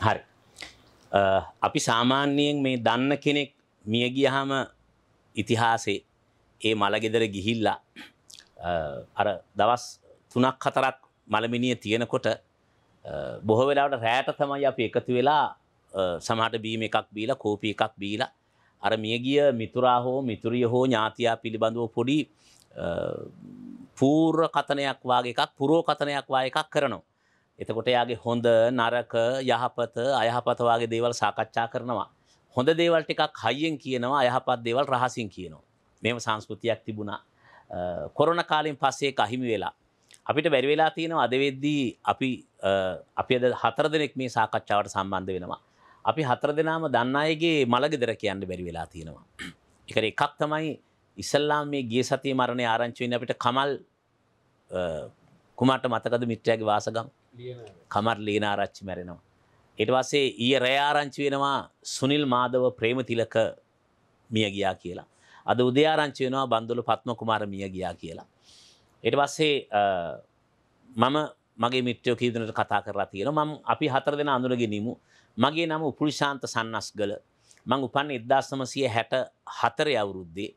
හරි. අපි සාමාන්‍යයෙන් මේ දන්න කෙනෙක් මිය ගියහම ඉතිහාසේ ඒ මළගෙදර ගිහිල්ලා අර දවස් තුනක් හතරක් මළමිනිය තියෙනකොට බොහෝ වෙලාවට රෑට තමයි අපි එකතු වෙලා සමහට බීම එකක් බීලා කෝපි එකක් බීලා අර මියගිය මිතුරා හෝ මිතුරිය හෝ ඥාතියා පිළිබඳව පොඩි පූර්ව කතනයක් වාගේ එකක් පුරෝ කතනයක් වා එකක් කරනවා. එතකොට යාගේ හොඳ නරක යහපත අයහපතවාගේ දේවල් සාකච්ඡා කරනවා. හොඳ දේවල් ටිකක් හයියෙන් කියනවා අයහපත් දේවල් රහසින් කියනවා. මෙම සංස්කෘතියක් තිබුණා. කොරන කාලින් පස්සේ කහිමි වෙලා. අපිට බැරි වෙලා තියෙනවා අද වෙද්දී අපි අපි අද හතර දෙනෙක් මේ සාකච්ඡාවට සම්බන්ධ වෙනවා. අපි හතර දෙනාම දන්න අයගේ මළගෙදර කියන්න බැරි වෙලා තියෙනවා. එකට එකක් තමයි ඉස්සල්ලාම් මේ ගිය සතිය මරණය ආරංචිවෙන් අපිට කමල් කුමට මතකද මිත්‍රයාගේ වාසගම් කමර් ලීනාරච්චි මැරෙනවා. ඊට පස්සේ ඊයේ රෑ ආරංචි වෙනවා සුනිල් මාදව ප්‍රේමතිලක මිය ගියා කියලා. අද උදේ ආරංචි වෙනවා බන්දුල පත්ම කුමාර මිය ගියා කියලා. ඊට පස්සේ මම මගේ මිත්‍රයෝ කී දෙනෙකුට කතා කරලා තියෙනවා. මම අපි හතර දෙනා අඳුරගෙනිමු. මගේ නම උපුල් ශාන්ත සන්නස්ගල. මං උපන්නේ 1964 අවුරුද්දේ.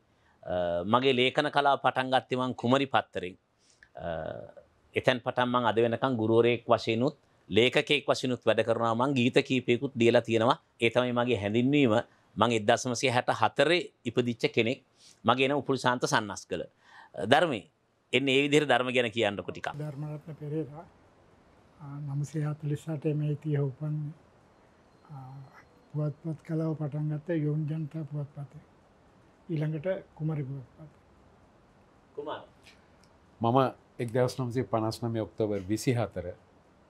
මගේ ලේඛන කලාව පටන් ගත්තේ මං කුමරි පත්තරෙන්. එතැන් පටන් මං අද වෙනකම් ගුරුවරයෙක් වශයෙන්ුත් ලේකකෙක් වශයෙන්ුත් වැඩ කරනවා මං ගීත කීපයකුත් දීලා තියෙනවා ඒ තමයි මගේ හැඳින්වීම මං 1964 ඉපදිච්ච කෙනෙක් මගේ නම උපුල් ශාන්ත සන්නස්කල ධර්මයේ එන්නේ ඒ විදිහට ධර්ම ගැන කියන්නකො ටිකක් ධර්මරත්න පෙරේරා 948 මේ තිය උපන්නේ පුවත්පත් කලාව පටන් ගත්ත යෝන් ජනතා පුවත්පතේ. ඊළඟට කුමරි පුවත්පත. මම එක්දස් නම්සේ පනස්නමය ඔක්තවර් විසි හතර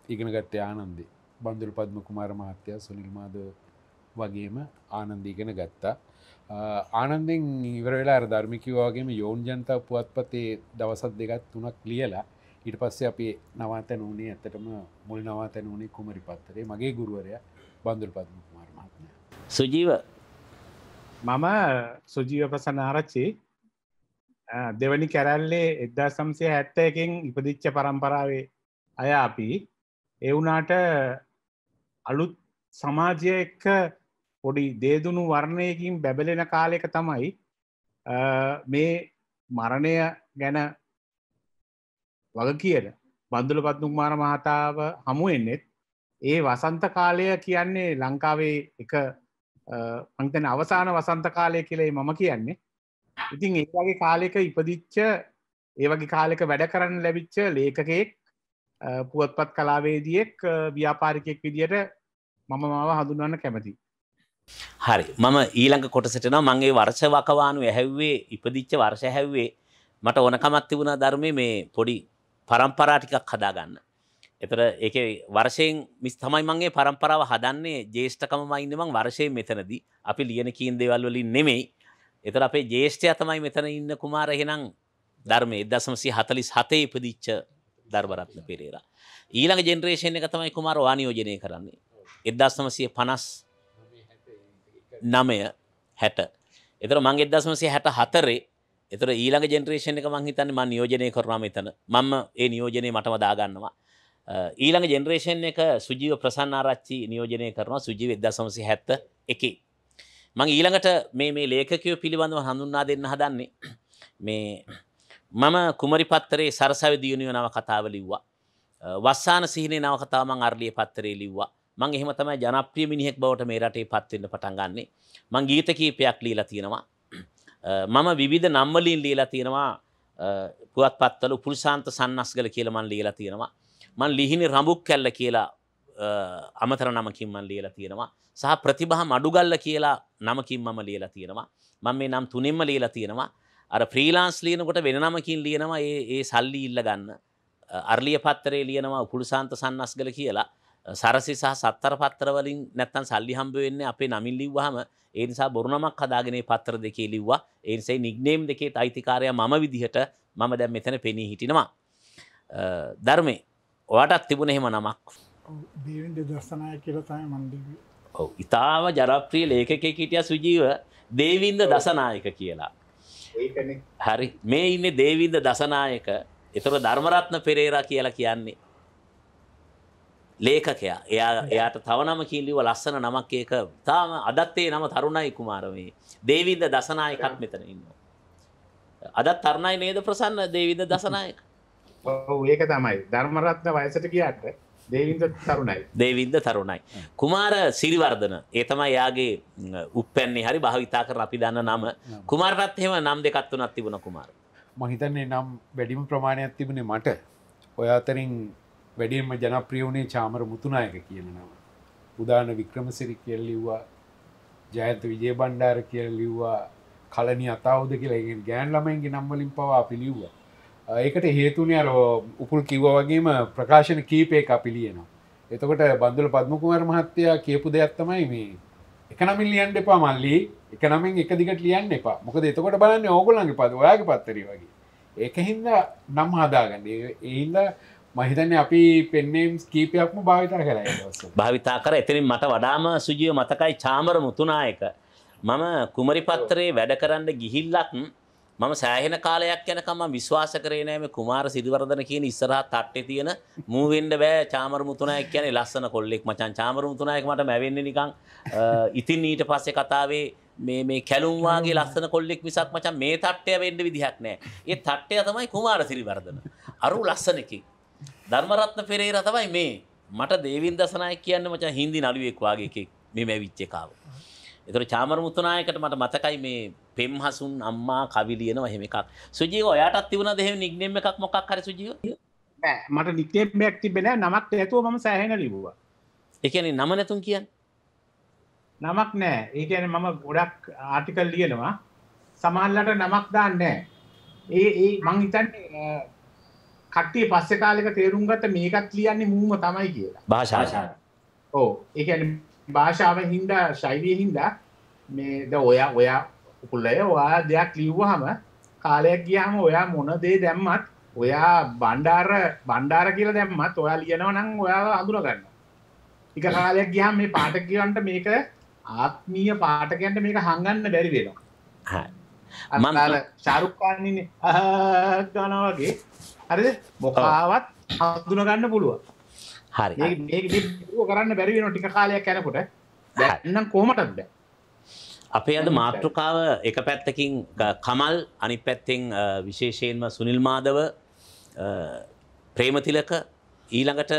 ඉගෙනගත්ත ආනන්දේ බඳුල් පද්ම කුමාර මහත්‍යයා සුනිල්මාද වගේම ආනන්ද ඉගෙන ගත්තා ආනන්දෙන් ඉවරවෙලා ධර්මිකිවාගේම යෝන් ජනතා පුවත්පතේ දවසත් දෙකත් තුනක් ලියලා ඉට පස්සේ අපේ නවාතැන වනේ ඇතටම මුල් නවාතැන වනේ කුමරි පත්තරේ මගේ ගුරුවරය බඳුල් පද්ම කුමාර මහත්මය සුජීව මම සුජීව ප්‍රසන්න ආරච්චේ දෙවනි කැරැල්ලේ එදදා සම්සය හැත්තයකින් ඉපදිච්ච පරම්පරාවේ අය අපි එවුනාට අලුත් සමාජය එක්ක පොඩි දේදුණු වර්ණයකින් බැබලෙන කාලෙක තමයි මේ මරණය ගැන වග කියන බන්දුල පත්නුක් මාර මහතාව හමුවෙන්නෙත් ඒ වසන්ත කාලය කියන්නේ ලංකාවේ එක අංතන අවසාන වසන්ත කාලය කියලයි මම කියන්නේ ඉතින් ඒ වගේ කාලෙක ඉපදිච්ච ඒ වගේ කාලෙක වැඩ කරන්න ලැබිච්ච ලේකකෙක් පුවත්පත් කලාවේදියෙක් ව්‍යාපාරිකයෙක් විදියට මම මාව හඳුන්වන්න කැමති හරි මම ඊළඟ කොටසටන මගේ වර්ෂ වකවානු ඇහැව්වේ ඉපදිච්ච වර්ෂ හැව්වේ මට ඕනකමත් තිබුණා ධර්මය මේ පොඩි පරම්පරාටිකක් හදාගන්න. එතර ඒක වර්ෂයෙන් මිස් තමයි මගේ පරම්පරාව හදන්නේ ජේෂ්ඨකම මයින්නමං වර්ෂය මෙතනදී අපි ලියන කීන් දෙවල්වලින් නෙමෙයි එතර අපේ ජේෂ්ඨය තමයි මෙතන ඉන්න කුමාර එහෙනම් ධර්මය එදසමසි හතලිස් හතේ ඉපදිච්ච ධර්මරත්න පෙරේර. ඊළඟ ජෙනරේෂන් එක තමයි කුමාර වානියෝජනය කරන්නේ. එදදස්නමසය පනස් නමය හැට. එතර මං එදදස්මසය හැට හතරේ එතර ඊළඟ ජෙනරේෂන් එක මංහිතන්න ම නියෝජනය කරනම එතන මම ඒ නියෝජනය මටම දාගන්නවා. ඊළඟ ජෙනරේෂන් එක සුජීව ප්‍රසන්න ආරච්චි නියෝජනය කරනවා සුජීව එදදසමසි හැත්ත එකේ. මං ඊළඟට මේ මේ ලේඛකයෝ පිළිබඳව හඳුන්වා දෙන්න හදන්නේ මේ මම කුමරි පත්තරේ සරසවි දියුණුව නව කතාව ලිව්වා වස්සාන සිහිනේ නව කතාව මං අර්ලිය පත්තරේ ලිව්වා මං එහෙම තමයි ජනප්‍රිය මිනිහෙක් බවට මේ රටේ පත් වෙන්න පටන් ගන්නෙ මං ගීත කීපයක් ලියලා තියෙනවා මම විවිධ නම් වලින් ලියලා තියෙනවා පුවත්පත්වල පුල්සාන්ත සන්නස්ගල කියලා මං ලියලා තියෙනවා මං ලිහිණි රඹුක් කැල්ල කියලා අමතර නමකින් මන් ලියලා තියෙනවා සහ ප්‍රතිබහ මඩුගල්ල කියලා නමකින් මම ලියලා තියෙනවා මං මේ නම් තුනෙන්ම ලියලා තියෙනවා අර ප්‍රීලාන්ස් ලියනකොට වෙන නමකින් ලියනවා ඒ ඒ සල්ලි ඉල්ල ගන්න අර්ලිය පත්තරේ ලියනවා උකුළු සාන්ත සන්නස්ගල කියලා සරසි සහ සත්තර පත්තරවලින් නැත්තන් සල්ලි හම්බ වෙන්නේ අපේ නමින් ලිව්වහම ඒ නිසා බොරු නමක් හදාගෙන පත්තර දෙකේ ලිව්වා ඒ නිසා නිග්නේම් දෙකේ අයිතිකාරය මම විදිහට මම දැන් මෙතන පෙනී හිටිනවා ධර්මේ ඔයාටත් තිබුණ එහෙම නමක් දේවෙන් දර්ශනය කියලතයි මන්දීවී ඔව ඉතාම ජරප්‍රිය ලේකක හිටිය සුජීව දේවින්ද දසනායක කියලා. හරි මේ ඉන්න දේවින්ද දසනායක එතර ධර්මරත්න පෙරේරා කියලා කියන්නේ. ලේකකයා එයා එයාට තවනම කිල්ලිව ලස්සන නමක් ඒක තාම අදත්තේ නම තරුණයි කුමාරමේ දේවින්ද දසනායකත් මෙතන ඉන්න. අදත් තරණයි නේද ප්‍රසන්න දේවිද දසනායක. ඒක තමයි ධර්මරත්න වයසට කියට දේවින්ද තරුණයි. කුමාර සිරිවර්ධන ඒතමයි යාගේ උපැන්නේ හරි භාවිතා කර අපි දන්න නම කුමාරත් හෙම නම් දෙකත් වනත් තිබුණ කුමාර. මහිතන්නේ නම් වැඩිම ප්‍රමාණයක් තිබුණේ මට ඔය අතරින් වැඩියම ජනප්‍රියවුණේ චාමර මුතුනායක කියන නම. උදාන වික්‍රමසිරි කියල් ලිව්වා ජයත විජය බණ්ඩාර කියල් ලිව්වා කලනි අතවුද කියලා ගෑන් ළමයින්ගේ නම්වලින් පවා පිළිව්වා. ඒකට හේතුනය අර උපුල් කිව්ව වගේම ප්‍රකාශන කීපය අපිලියනවා. එතකොට බඳුල පද්මකුමර මහත්තයා කියපු දෙයක් තමයි මේ එකනමින් ලියන්ඩ එපා මල්ලි එකනමින් එක දිගට ලියන්න එපා මොකද එතකොට බලන්න ඕගොලන්ගේ පද ඔයාගේ පත්තර වගේ. ඒක හින්ද නම් හදාගන්න එහින්ද මහිතන්නේ අපි පෙන්නේම් කීපයක්ම භාවිතා කරයි භාවිතා කර එතනින් මට වඩාම සුජිය මතකයි චාමර මුතුනායක මම කුමරිපත්තරේ වැඩ කරන්න ගිහිල්ලක් මම සෑහෙන කාලයක් යනකම විශ්වාස කරේ නෑ මේ කුමාර සිරිවර්ධන කියන ඉස්සරහා තට්ටේ තියෙන මූ වෙන්න බෑ චාමර මුතුනායක කියන්නේ ලස්සන කොල්ලෙක් මචං චාමර මුතුනායක මට මැවෙන්නේ නිකන් ඉතින් ඊට පස්සේ කතාවේ මේ මේ කැලුම් වාගේ ලස්සන කොල්ලෙක් මිසක් මචං මේ තට්ටය වෙන්න විදිහක් නෑ. ඒ තට්ටය තමයි කුමාර සිරිවර්ධන. අරු ලස්සනකෙක්. ධර්මරත්න පෙරේරා තමයි මේ. මට දේවින් දසනායක කියන්නේ මචං හින්දි නළුවෙක් වාගේ එකෙක් මේ මැවිච්ච එකාව. ඒතර චාමර මුතුනායකට මට මතකයි මේ පෙම්හසුන් අම්මා කවි ලියනවා එහෙම එකක් සුජීව ඔයාටත් තිබුණා දෙහෙම නික්නේම් එකක් මොකක් හරි සුජීව නෑ මට නික්නේම් එකක් තිබෙන්නේ නෑ නමක් නැතුව මම සෑහෙන ලිව්වා ඒ කියන්නේ නම නැතුන් කියන්නේ නමක් නෑ ඒ කියන්නේ මම ගොඩක් ආටිකල් ලියනවා සමහරලට නමක් දාන්නේ ඒ ඒ මං හිතන්නේ කට්ටිය පස්සේ කාලෙක තේරුම් ගත්ත මේකත් ලියන්නේ මූම තමයි කියලා භාෂා ඕ ඒ කියන්නේ භාෂාව හින්දා ශෛලිය හින්දා මේ ද ඔයා ඔයා උකුල්ලය ඔයා දෙයක් ලිව්වහම කාලයක් ගියහම ඔයා මොන දේ දැම්මත් ඔයා බණ්ඩාර බණ්ඩාර කියල දැම්මත් ඔයා ලියනව නං ඔයාව අඳුරගන්න එක කාලයක් ගියහම මේ පාටකවන්ට මේක ආත්මීය පාටකයන්ට මේක හංගන්න බැරි වෙනවා අමදාල ශාරුක්කාන්නන ගන වගේ හරි මොකාවත් හඳුනගන්න පුළුව හරි කරන්න බැරිවෙන ටික කාලයක් කැනකොට දැන්නම් කෝමටක්ද අපේ අද මාතෘකාව එක පැත්තකින් කමල් අනි පැත්තෙන් විශේෂයෙන්ම සුනිල් මාදව ප්‍රේමතිලක ඊළඟට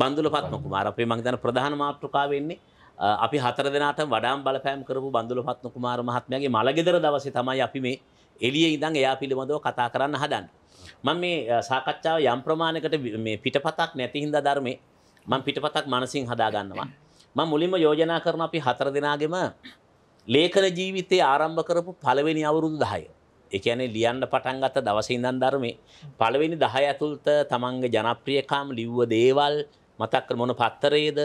බඳුල පත්මකු මාර අපේ මංගතන ප්‍රධාන මාතෘකාව වෙන්නේ අපි හතර දෙනාට වඩාම් බලපෑම් කරපු බඳුල පත්ම කුමාර මහත්මයාගේ මළගෙදර දවසේ තමයි අපි මේ එළිය ඉඳන් එයා පිළිබඳව කතා කරන්න හදන්නේ. මම මේ සාකච්ඡාව යම් ප්‍රමාණයකට මේ පිටපතක් නැති හින්දා ධර්මයේ මම පිටපතක් මනසින් හදා ගන්නවා. මම මුලින්ම යෝජනා කරන අපි හතර දෙනාගෙම ලේඛන ජීවිතයේ ආරම්භ කරපු පළවෙනි අවුරුදු 10. ඒ කියන්නේ ලියන්න පටන් ගත්ත දවසේ ඉඳන් ධර්මයේ පළවෙනි 10 ඇතුළත තමන්ගේ ජනප්‍රියකම් ලිව්ව දේවල් මතක් කර මොන පත්තරයේද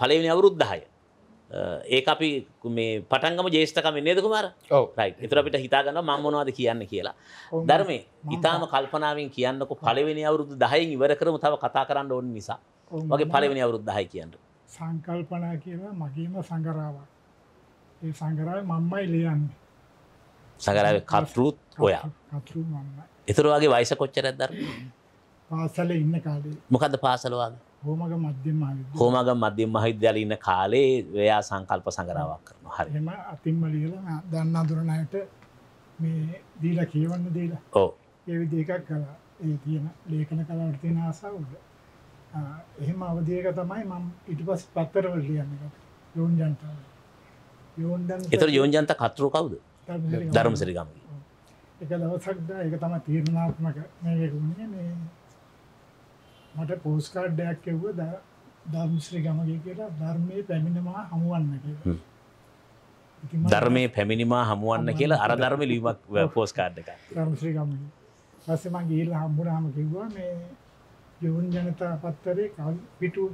පළවෙනි අවුරුදු 10. ඒක අපි මේ පටන්ගම ජේෂ්ඨකමෙන් නේද කුමාර? ඔව්. රයිට්. ඒතර අපිට හිතා ගන්නවා මම මොනවද කියන්නේ කියලා. ධර්මයේ ඊටාම කල්පනාවෙන් කියන්නකො පළවෙනි අවුරුදු 10න් ඉවර කරමු තව කතා කරන්න ඕන නිසා. වගේ පළවෙනි අවුරුදු 10 කියන්න. සංකල්පනා කියලා මගේම සංගරාවක්. ඒ සංගරාව මම්මයි ලියන්න සඟරාව කතරුත් ඔයා එතුරවාගේ වයිස කොච්චරත් දර පාසල ඉන්න කාලේ මොකද පාසලවාද හෝමග මධ්‍යම හෝමග මධ්‍යම මහිද්‍යල ඉන්න කාලේ ඔයා සංකල්ප සඟරාවක් කරන හරිම අතින්ම ලියල දන්න දුරණයට මේ දීලා කියවන්න දීලා ඕ ඒවි දෙකක් කලා ඒ තියෙන ලේඛන කලාවට තියෙන ආසාවද එහෙම අවධියක තමයි මම ඉට පස් පත්තරවල ලියන්න ලෝන් ජන්තාව එතර යෝන්ජන්ත කතරු කවුද ධර්ම සිරිගම එක දවසක්ද එක තම තීරණාත්මක මට පෝස්කාඩ් ඩයක් එව්ව ද ධර්මශ්‍රී ගමගේ කියලා ධර්මය පැමිණමා හමුවන්න ධර්මය පැමිණිමා හමුවන්න කියලා අර ධර්ම ලීමක් පෝස්කාඩ් එක ධර්මශ්‍රී ගම පස්සම ගේල් හම්බුණහම කිව්වා මේ යොවුන් ජනතා පත්තරේ පිටු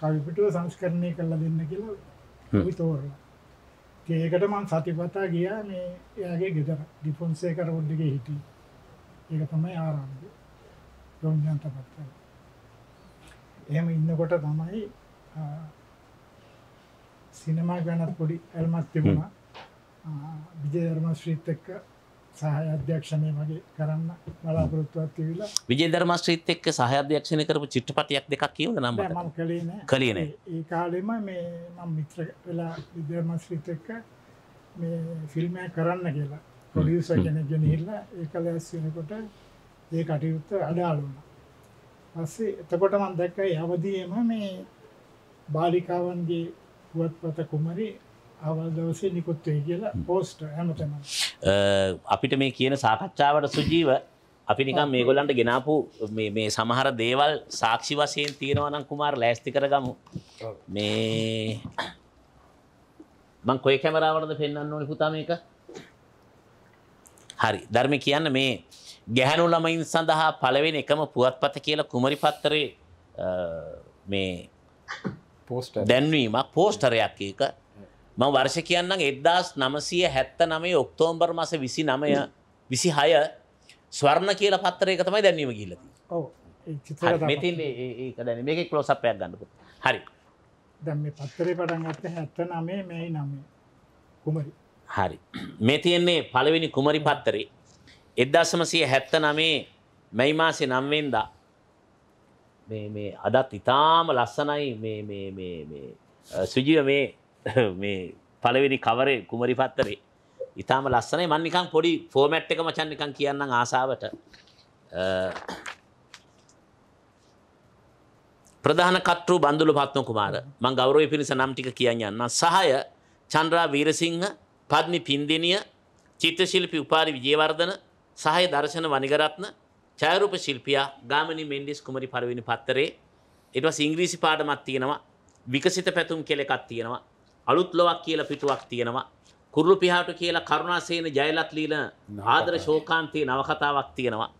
කවිපිටුව සංස්කරණය කරලා දෙන්න කියලා තෝරලා ඒකට මං සතිපතා ගියා මේ එයාගේ ගෙදර ඩිෆොන්සේක රෝඩ් එකේ හිටියේ. ඒක තමයි ආරම්භය. රොන්ජන්තපත්. එහෙම ඉන්නකොට තමයි සිනමා ගැනත් පොඩි ඇල්මක් තිබුණා. විජය ධර්මශ්‍රීත් එක්ක සහය අධ්‍යක්ෂණය මගේ කරන්න බලාපොරොත්තුවත් කියලා විජේ ධර්මශ්‍රීත එක්ක සහය අධ්‍යක්ෂණය කරපු චිත්‍රපටයක් දෙකක් කියවද නම් මම කළේ නෑ කළේ නෑ ඒ කාලෙම මේ මම මිත්‍ර වෙලා විද්‍යාමශ්‍රීත එක්ක මේ ෆිල්ම් එකක් කරන්න කියලා ප්‍රොඩියුසර් කෙනෙක් ගෙනහිල්ලා ඒක ලෑස් වෙනකොට ඒ කටයුත්ත අඩාල වුණා පස්සේ එතකොට මම දැක්කා ඒ අවදියේම මේ බාලිකාවන්ගේ පුවත්පත කුමරී අවල් දවසේ නිකුත් වෙයි කියලා පෝස්ට් හැමතැනම අපිට මේ කියන සාකච්ඡාවට සුජීව අපි නිකන් මේගොල්ලන්ට ගෙනාපු මේ සමහර දේවල් සාක්ෂි වශයෙන් තියෙනවා නම් කුමාර ලෑස්ති කරගමු මේ මං කොයි කැමරාවටද පෙන්වන්න ඕනේ පුතා මේක හරි ධර්මේ කියන්න මේ ගැහැණු ළමයින් සඳහා පළවෙනි එකම පුවත්පත කියලා කුමරි පත්තරේ මේ පෝස්ටර් දැන්වීමක් පෝස්ටරයක් ඒක ම වර්ෂ කියන්න එදදාස් නමසය හැත්ත නමේ ඔක්තෝම්බර් මස විසි නමය විසි හය ස්වර්ණ කියල පත්තරයක තමයි දැන්වීම ගිලති මේක කලෝසපයක් ගන්නපු හරි දැම පත්තරේ පටන්ගත්ත හැත්ත නමේ මෙයි නමේ කුමරි හරි මේ තියෙන්නේ පළවෙනි කුමරි පත්තරේ එදදාසමසය හැත්ත නමේ මැයි මාසේ නම්වෙන්දා මේ අදත් ඉතාම ලස්සනයි සුජිව මේ මේ පළවෙනි කවරේ කුමරි පත්තරේ ඉතාම ලස්සනයි මන් නිකන් පොඩි ෆෝමැට් එක මචන් නිකන් කියන්නම් ආසාවට ප්‍රධාන කර්තෘ බන්දුල පත්න කුමාර මං ගෞරවය පිණිස නම් ටික කියන්න යන්න සහය චන්ද්‍රා වීරසිංහ පද්මි පින්දිනිය චිත්‍රශිල්පී උපාරි විජේවර්ධන සහය දර්ශන වනිගරත්න ඡායරූප ශිල්පියා ගාමිනි මෙන්ඩිස් කුමරි පළවෙනි පත්තරේ ඊට පස්සේ ඉංග්‍රීසි පාඩමක් තියෙනවා විකසිත පැතුම් කියලා එකක් තියෙනවා අලුත් ලොවක් කියලා පිටුවක් තියෙනවා. කුරුළු පිහාටු කියලා කරුණාසේන ජයලත් ලීන ආදර ශෝකාන්තයේ නවකතාවක් තියෙනවා.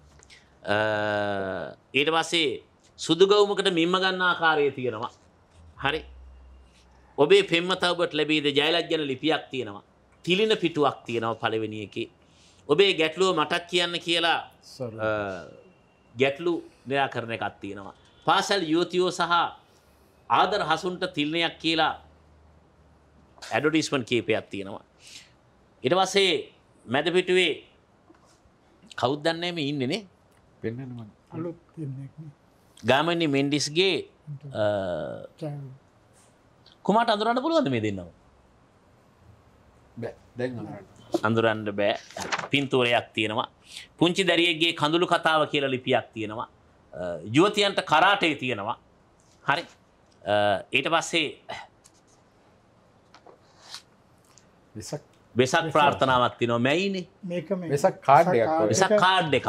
ඊට පස්සේ සුදුගවුමකට මිම්ම ගන්න ආකාරය තියෙනවා. හරි. ඔබේ පෙම්මතවබට ලැබීද ජයලත් ගැන ලිපියක් තියෙනවා. තිලින පිටුවක් තියෙනවා පළවෙනි එකේ. ඔබේ ගැටලුව මටක් කියන්න කියලා ගැටලු නිරාකරණ එකක් තියෙනවා. පාසල් යුවතියෝ සහ ආදර හසුන්ට තිල්නයක් කියලා ඇඩටිස්මන් කීපයක් තියෙනවා. ඉට පස්සේ මැද පිටුවේ කෞද්දන්නේම ඉන්නනේ ගාමනි මෙන්ඩිස්ගේ කුමට අඳුරන්න පුළුවන්ද මේ දෙන්නවා අඳුරන්න බෑ පින්තූරයක් තියෙනවා පුංචි දැරියගේ කඳුළු කතාව කියලා ලිපියක් තියෙනවා යුවතියන්ට කරාටය තියෙනවා හරි ඊට පස්සේ වෙසක් ප්‍රාර්ථනාවක් තිනවා මැයිනේ වෙසක් කාඩ්ඩයක් වෙසක් කාඩ් එකක්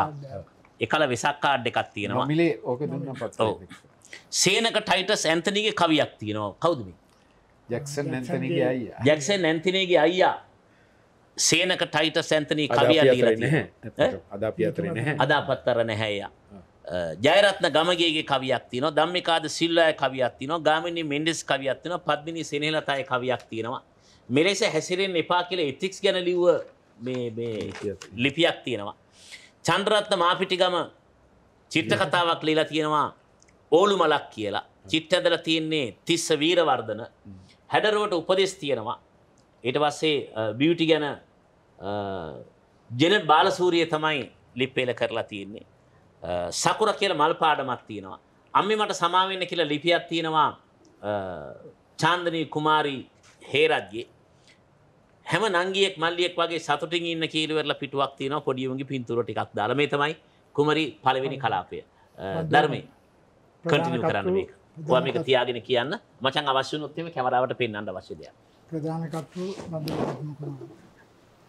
එකල වෙසක් කාඩ් එකක් තියෙනවා මිලේ ඕක දුන්න පත් සේනක ටයිටස් ඇන්තනගේ කවියක් තියෙනවා කවුදම ජක්සන් නැතනගේ අයි ජක්සන් නැන්තිනේගේ අයියා සේනක ටයිට සැන්තනී කවිය අදාපත්තරන අදාපත්තර නැහැය ජයරත්න ගමගේගේ කවියක් තින දම්මිකාද සිල්ලය කවියක් තින ගාමිනි මෙන්ඩෙස් කවියක් තින පත්මිනි සෙනලතය කවියක් තියෙනවා මෙලෙස හැසිරෙන් එපා කියල එතික්ස් ගැන ලිව්ව ලිපියක් තියෙනවා. චන්ද්‍රත්න මාපිටිගම චිත්ත කතාවක් ලීලා තියෙනවා ඕලු මලක් කියලා චිත්තදල තියෙන්නේ තිස්ස වීරවර්ධන හැඩරුවට උපදෙස් තියෙනවා. ඊට පස්සේ බියටි ගැන ජන බාලසූරිය තමයි ලිප්පේල කරලා තියෙන්නේ. සකුර කියල මල් පාඩමක් තියෙනවා. අම්මි මට සමාවෙන්න කියලා ලිපියක් තියෙනවා චාන්දනී කුමාරී හේරජ්ගේ හැම නංගියෙක් මල්ලියෙක් වගේ සතුටින් ඉන්න කීරවරල පිටුවක් තියෙනවා පොඩියුන්ගේ පින්තූර ටිකක් දාලා මේ තමයි කුමරි පළවෙනි කලාපය ධර්මයේ කන්ටිනියු කරන්න මේක. ඔයා මේක තියාගෙන කියන්න මචං අවශ්‍ය වුණොත් එimhe කැමරාවට පෙන්වන්න අවශ්‍ය දෙයක්. ප්‍රධාන කට්ටු බන්දරු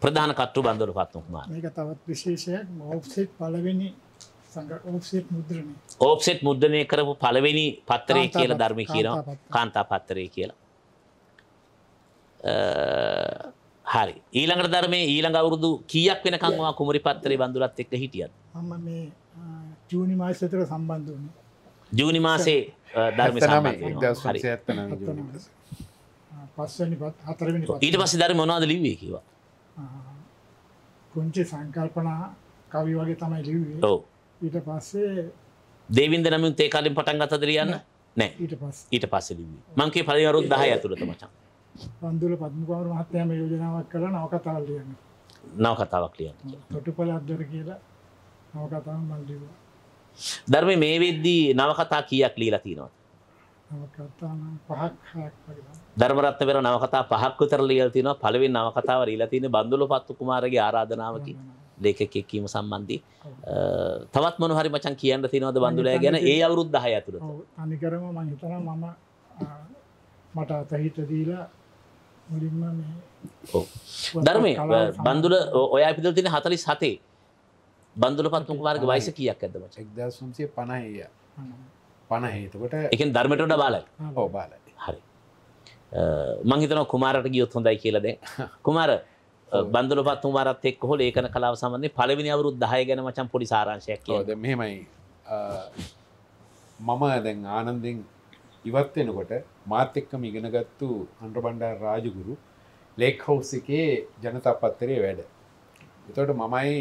ප්‍රධාන කට්ටු බන්දරු පත්තුන් කුමාර. මේක තවත් විශේෂයක් ඔෆ්සෙට් පළවෙනි ඔෆ්සෙට් මුද්‍රණය. ඔෆ්සෙට් මුද්‍රණය කරපු පළවෙනි පත්‍රය කියලා ධර්මයේ කියනවා කාන්තා පත්‍රය කියලා. හරි ඊළඟට ධර්මය ඊළඟ අවුරුදු කියක් වෙනකංවා කුමරි පත්තරේ බඳුරත් එක්ක හිටියත් ම මේ ජූනි මාසතර සම්බන්ධ වන ජූනි මාසේ ධර්ම ඊට පස්ස ධර්ම මොනාද ලිවේ කිවා පුංචි සංකල්පනා කවි වගේ තමයි ලිවේ ඕ ඊට පස්සේ දේවින්ද නමින් තේ කලින් පටන් ගත දෙරියන්න නෑ ඊට පස් ඊට පස්ස ලිවේ මංකේ පලිවරුත් දහ ඇතුළත මචා බන්දුල පත්මකුමාර මහත්තයා මේ යෝජනාවක් කළා නවකතාවක් ලියන්න. නවකතාවක් ලියන්න. තොටුපළ අද්දර කියලා නවකතාවක් මම ලිව්වා. ධර්මයේ මේ වෙද්දී නවකතා කීයක් ලියලා තියෙනවද? නවකතා පහක් ධර්මරත්න වෙන නවකතා පහක් විතර ලියලා තිනවා පළවෙනි නවකතාව ලියලා තියෙන බන්දුල පත්තු කුමාරගේ ආරාධනාවකින්. ලේඛකයෙක් කීම සම්බන්ධී තවත් මොන හරි මචං කියන්න තියෙනවද බන්දුලය ගැන ඒ අවුරුදු 10 ඇතුළත? ඔව් අනිකරම මම හිතනවා මම මට අතහිත දීලා ධර්මය බන්දුල ඔය අපිදල් තින හතලි සතේ බන්දුල පත්තුම් වාර්ග වයිස කියක් ඇදම එක්දසුන්සේ පණහිය පණහේතුකට එක ධර්මටට බාලයි ඕ බාලයි හරි මංහිතන කුමාරට ගියොත් හොඳයි කියලද කුමාර බන්දුල පත්තුම් වාරත් එක් හොල ඒකන කලාව සම්බන්ධ පලවිනි අවරු දහය ගැන මචන් පොඩි සාරංශයක් කියද මෙමයි මම දැන් ආනන්දෙන් ඉවත් වෙනකොට මාත් එක්කම ඉගෙනගත්තු අන්ඩ්‍රබණ්ඩා රාජගුරු ලේක් හවස් එකේ ජනතා පත්තරේ වැඩ. එතවට මමයි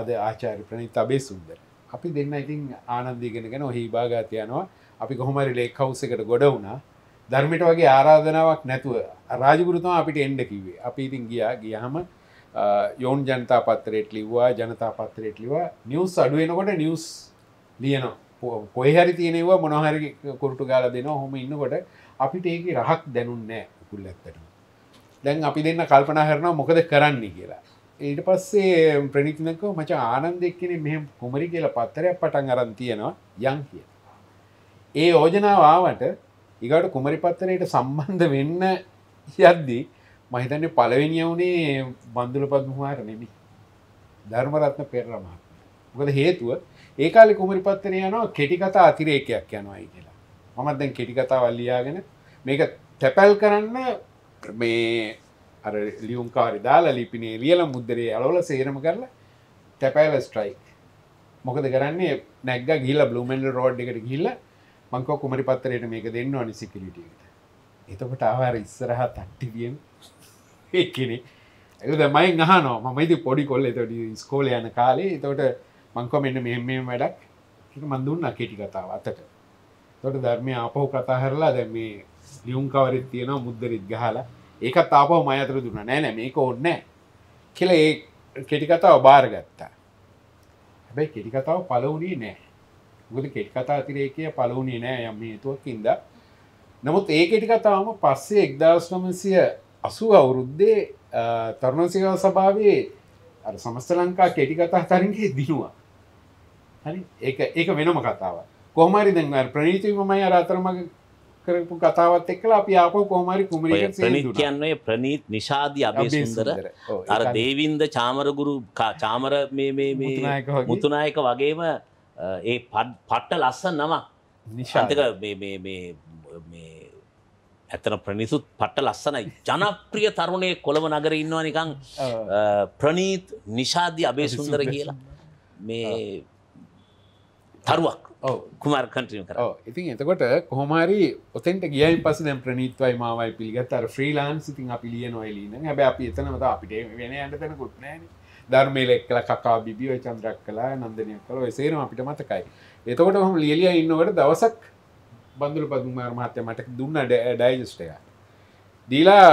අද ආචාරි ප්‍රණි තබේ සුන්දර. අපි දෙන්න ඉතින් ආනන්දීගෙනගෙන ඔහි භාගාතයනවා අපි කොහොමරි ලේක් හවස එකට ගොඩ වුණා ධර්මිට වගේ ආරාධනාවක් නැතුව රාජගුරුතුම අපිට එන්ඩ කිවේ අපි ඉතින් ගියා ගියහම යෝන් ජනතා පත්තරයට ලිව්වා ජනතා පත්තරයට ලිවා නිියස් අඩුවෙනකොට නිියස් ලියනවා පොයහරි තියෙනවා මොනහරි කොටු ගාල දෙනවා හොම ඉන්නකොට අපිට ඒක රහක් දැනුන්නෑ කුල් ඇත්තට දැන් අපි දෙන්න කල්පනා කරනවා මොකද කරන්න කියලා ඊට පස්සේ ප්‍රනිිතිනකෝ මච ආනන්ද එක්කෙන මෙහම කුමරි කියලා පත්තරයක් පටන් අරන් තියෙනවා යන් කිය ඒ යෝජනාවාවට ඉගට කුමරි පත්තරයට සම්බන්ධ වෙන්න යද්දී මහිතන්න පලවෙනිය වුණේ බන්දුල පත්මහාර නෙමි ධර්මරත්න පෙරරමා මොකද හේතුව ඒකාල කුමරිපත්තර යනවා කෙටිකතා අතිරේකයක් යනවායි කියලා මමත් දැන් කෙටිකතා වල්ලියාගෙන මේක තැපැල් කරන්න මේ අර ලියුම්කාරි දාලා ලිපිනේ ලියල මුද්දරේ අලවල සේරම කරලා තැපැල ස්ට්‍රයික් මොකද කරන්නේ නැග්ග ගිල බ්ලුමෙන්ල් රෝඩ් එකට ගිල්ල මංකෝ කුමරිපත්තරයට මේක දෙන්නවා නිසිකිලිටියට එතකොට ආවාර ඉස්සරහ තට්ටිදියෙන් එක්කෙනෙ ඇ දමයි ගහනෝ මයිති පොඩි කොල්ල තොඩි ස්කෝල යන කාලේ තොට මංකව මෙන්න මෙ මේ වැඩක් මඳුන්න කෙටි කතාව අතට තොට ධර්මය අපහු කතාහරලා දැ මේ ලියුම්කවරත් තියෙන මුද්දරිත් ගහලා ඒකත් අපව මයතර දුන්න නෑ නෑ මේක ඔන්න කියල ඒ කෙටිකතාව බාරගත්තා හැබැයි කෙටිකතාව පලවුණේ නෑ ගොද කෙටිකතා අතිරේකය පලවුණේ නෑ යම් හේතුවක්කින්ද නමුත් ඒ කෙටිකතාවම පස්සේ එක්දස්නමසිය අසු අවුරුද්දේ තරුණසිකව සභාවේ සමස්ත ලංකා කෙටිකතා තරින්ගේ දිනවා හරි ඒ ඒක වෙනම කතාව කොහමරි දැන් ප්‍රනීතිවමයි අරාතරමග කරපු කතාවත් එක්කලා අපි ආපහු කොහමරි කුමරිය ප්‍රනීත් කියන්නේ ප්‍රනීත් නිෂාදි අබේසුන්දර අර දේවින්ද චාමරගුරු චාමර මේ මේ මේ මුතුනායක වගේම ඒ පට්ට ලස්සන නම නිශාන්තක මේ මේ මේ මේ ඇතන ප්‍රනිසුත් පට්ට ලස්සනයි ජනප්‍රිය තරුණය කොළඹ නගර ඉන්නවා නිකං ප්‍රනීත් නිශාදී අබේසුන්දර කියලා මේ තරුවක් කුමාර් කටයම් කර ඉතින් එතකොට කොහොමරි ඔතෙන්ට ගියයි පස දැ ප්‍රනීත්වයි මවයි පිළිගත් අර ්‍රීලාන් සිතින් අපි ලියන ඔයලීන හැබ අපි එතනමත අපිට වෙන ඇටතන කුට්නෑන ධර්මේලෙක් කළ කකා බිබිය චන්ද්‍රක් කලා නන්දනය කළ එසේරම අපිට මතකයි එතකොට හොම ලියලිය ඉන්නවට දවසක් බඳුල පදුමාර මහත්‍ය මට දුන්න ඩයිජස්ටය දීලා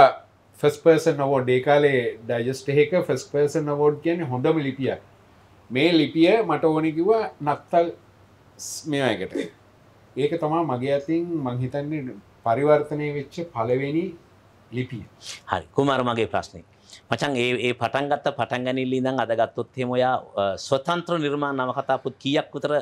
ෆස් පර්සන් අවෝ ඩේකාලේ ඩයිජස්ටහක ෆස් පර්සන් අවෝඩ් කියන හොඳම ලිපිය මේ ලිපිය මට ඕනකිව නත්තල් මේකට ඒක තමා මගේ ඇතින් මංහිතන්නේ පරිවර්තනය වෙච්ච පලවෙනි ලිපිය හරි කුමර මගේ ප්‍රශ්නය මචන් ඒ ඒ පටන්ගත්ත පටන්ගැනිල්ලි දං අදගත්තොත් හෙමොයා ස්වතන්ත්‍ර නිර්මාණ නවකතාපුත් කියක් විතර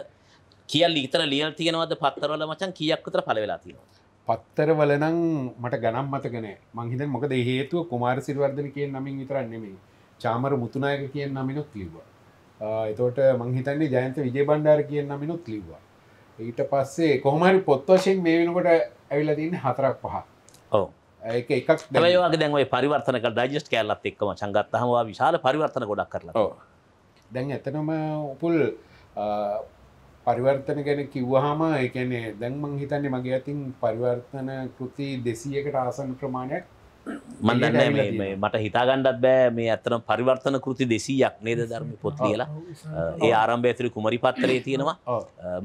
කියල් ඉතර ලියල් තියෙනවද පත්තරවල මචන් කියක් විතර පලවෙලා තියෙනවා පත්තරවලනං මට ගනම් මතකන මංහිත මොකද හේතුව කුමාර සිරිවර්ධන කියෙන් නමින් විතරන්නෙමේ චාමර මුතුනායක කියෙන් නමිනුත් ලිවා එතෝට මංහිතන්නේ ජයන්ත විජය බණ්ඩාර කියන නමිනුත් ලිව්වා ඊට පස්සේ කොහමරි පොත්වශයෙන් මේ වෙනකොට ඇවිල දන්න හතරක් පහ ඕ එකක් දවගේ දැන්වයි පරිවර්තනක ඩයිජස්ට කෑල්ලත් එක්කම සංගත්තහවා විශාල පරිවර්තන ගොඩක් කරලා දැන් ඇතනම උපුල් පරිවර්තන ගැන කිව්වහම එකනේ දැන්මං හිතන්නේ මගේ ඇතින් පරිවර්තන කෘති දෙසියකට ආසන් ප්‍රමාණයක් මන් දන්න මේ මට හිතාගණ්ඩත් බෑ මේ ඇතන පරිවර්තන කෘති දෙසීයක් නේද ධර්ම පොත් කියලා ඒ ආරම්භයතුරි කුමරි පත්තරේ තියෙනවා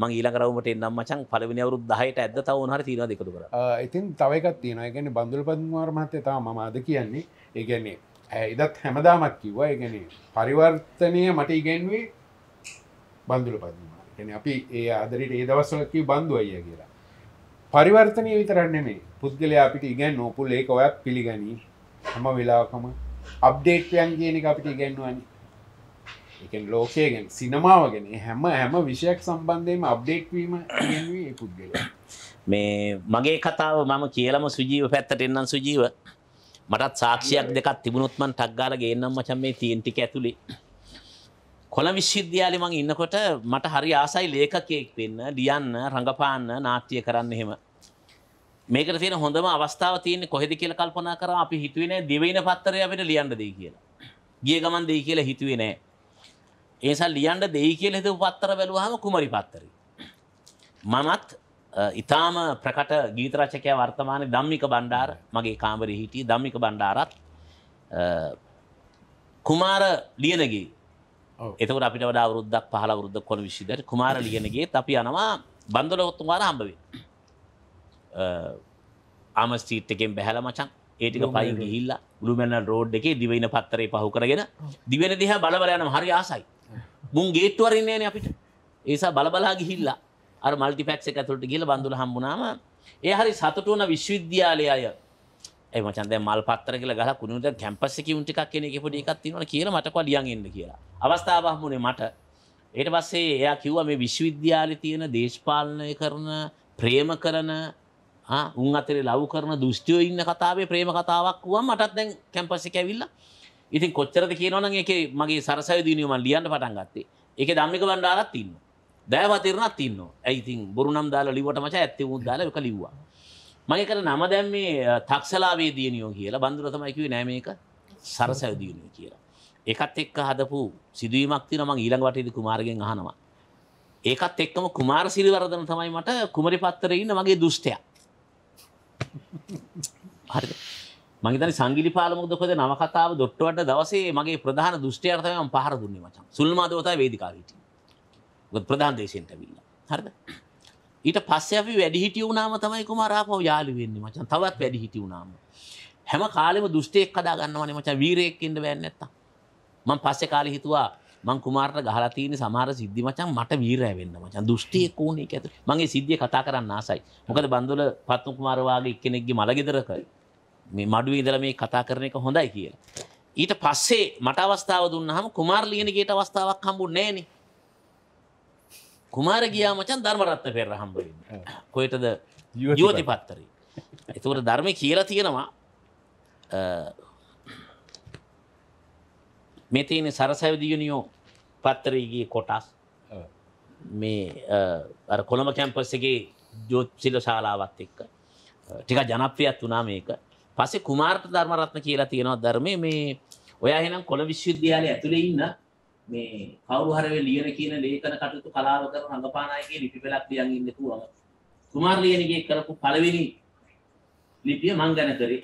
මං ඊලකරවමට එන්නම් මචන් පලවිනි අවරුත් දහයට ඇද තව උන්හර තියෙන දෙකතු කර ඉතින් තවයිකත් තියෙන ගැන බඳුල පදවාර මහත්තය තම මද කියන්නේ ඒගැන්නේ ඇයිදත් හැමදාමත් කිව්වා ඒගැන පරිවර්තනය මට ඉගැන්වේ බඳුල පදවා අපි ඒ අදරට ඒ දවස්සලකි බන්ඳු අයිය කියලා පරිවර්තනය විතරන්නේ මේ පුද්ගලයා අපිට ඉගැන් නෝපුල් ඒක ඔයක් පිළිගනී හම වෙලාකම අප්ඩේට්වයන් කියන එක අපිට ඉගැන්වනි එකෙන් ලෝකයගෙන් සිනමාවගෙන හැම හැම විෂයක් සම්බන්ධයම අප්ඩේට්වීම පුද්ගල මේ මගේ කතාව මම කියලම සුජීව පැත්තට එන්නම් සුජීව මටත් සාක්ෂයක් දෙකක් තිබුණොත්මන් ටක්ගාලගේ එන්නම් මචන් මේ තීන්ටික ඇතුළේ කොළ විශ්විද්‍යාලි මං ඉන්නකොට මට හරි ආසයි ලේකකයෙක් වෙන්න ලියන්න රඟපාන්න නාට්‍ය කරන්න එහෙම මේකට තියෙන හොඳම අවස්ථාව තියෙන්නේ කොහෙද කියලා කල්පනා කරා අපි හිතුවේ නෑ දිවයින පත්තරය අපිට ලියන්න දෙයි කියලා. ගිය ගමන් දෙයි කියලා හිතුවේ නෑ. ඒ නිසා ලියන්න දෙයි කියලා හිතුව පත්තර බැලුවාම කුමරි පත්තරය. මමත් ඊටාම ප්‍රකට ගීත රචකයා වර්තමානයේ ධම්මික බණ්ඩාර මගේ කාමරේ හිටියේ ධම්මික බණ්ඩාරත් කුමාර ලියනගේ එතකට අපිට වඩා වරුද්දක් පහල වරුද්ද කොන විශෂදට කුමාර ලියනගේ අපි යනවා බන්ඳල ඔත්තුමාර හම්බවේ ආමස්ටීට් එකෙන් බැහල මචන් ඒටික පයි ගිහිල්ලා ගුළුමැන්න රෝඩ් එකේ දිවයින පත්තරේ පහු කරගෙන දිවෙන දිහා බලබලයන හරි ආසයි මුන් ගේට්ටුවරන්නේන අපිට ඒසා බලබලා ගිහිල්ලා අර මල්ටිපැක්ස එකතුලට ගිල බඳුල හම්බුනාම ඒ හරි සතුටුවන විශ්වවිද්‍යාලය අය ඒ මචන් දැන් මල් පත්තර කියලා ගහලා කුණුන දැන් කැම්පස් එකේ උන් ටිකක් කෙනෙක් පොඩි එකක් තියෙනවනේ කියලා මට කොලියන් එන්න කියලා. අවස්ථාවක් හම්බුනේ මට. ඊට පස්සේ එයා කිව්වා මේ විශ්වවිද්‍යාලේ තියෙන දේශපාලනය කරන ප්‍රේම කරන ආ උන් අතරේ ලව් කරන දුෂ්ටියෝ ඉන්න කතාවේ ප්‍රේම කතාවක් වුවම මටත් දැන් කැම්පස් එකේ ඇවිල්ලා ඉතින් කොච්චරද කියනවනම් ඒකේ මගේ සරසවි දිනුව මම ලියන්න පටන් ගත්තේ. ඒකේ ධම්මික බණ්ඩාරත් ඉන්නවා. දෑවතිරණත් ඉන්නවා. ඇයි ඉතින් බොරු නම් දාලා ලිව්වට මචං ඇත්තේ උන් දාලා ඒක ලිව්වා. මගේ කර නම දැම් මේ තක්ෂලාවේ දියනියෝ කියලා බඳුර තමයිකිව නෑ මේක සරසැව දියුණු කියලා. එකත් එක්ක හදපු සිදුවීමක් තින මං ඊළඟ වටේද කුමාරගෙන් අහනවා. ඒකත් එක්කම කුමාර සිරිවරදන තමයි මට කුමරි පත්තර ඉන්න මගේ දුෂ්ටය. හරි. මගේතන සංගිලි පාලමුද කොද නවකතාව දොට්ටවට දවසේ මගේ ප්‍රධාන දුෂ්ටයර්තයම පහර දුන්නේ මචන් සුල්මාදවතා වේදිකාවිට. ප්‍රධාන් දේශෙන්ට විල්ලා හරද. ඊට පස්සේ අපි වැඩිහිටිය වුණාම තමයි කුමාරාපව යාළු වෙන්නේ මචං. තවත් වැඩිහිටි වුණාම. හැම කාලෙම දුෂ්ටයෙක් හදා ගන්නවනේ මචං වීරයෙක් ඉන්න බෑ නැත්තම්. මං පස්සේ කාලේ හිතුවා මං කුමාරට ගහලා තියෙන සමහර සිද්ධි මචං මට වීරය වෙන්න මචං. දුෂ්ටියෙක් ඕනේ ඒක ඇතුළේ. මං ඒ සිද්ධිය කතා කරන්න ආසයි. මොකද බන්දොල පත්තු කුමාර වාගේ එක්කෙනෙක්ගේ මලගෙදරක මේ මඩුවේ ඉඳලා මේ කතා කරන එක හොඳයි කියලා. ඊට පස්සේ මට අවස්ථාව දුන්නාම කුමාර ලියනගේට අවස්ථාවක් හම්බුනේ නෑනේ. කුමාර ගියා මචන් ධර්මරත්න පෙර හම්බවෙන්න කොයටද යුවති පත්තරී. එතුවට ධර්මය කියලා තියෙනවා මෙතින සරසැවිදියනියෝ පත්තරීගේ කොටස් මේ කොළම කැම්පස්සගේ ජෝත්සිල ශාලාවත් එක්ක ටික ජනප්‍රියත් වනා මේක පසේ කුමාර්ට ධර්මරත්න කියලා තියෙනවා ධර්මය මේ ඔයා හෙනම් කොළ විශ්වවිද්‍යාලය ඇතුළෙඉන්න මේ කවුරු හරි ලියන කියන ලේඛන කටයුතු කලාව කරන රඟපානායකගේ ලිපි පෙළක් ලියන් ඉන්න පුළුවන්. කුමාර් ලියනගේ කරපු පළවෙනි ලිපිය මං ගැන කරේ.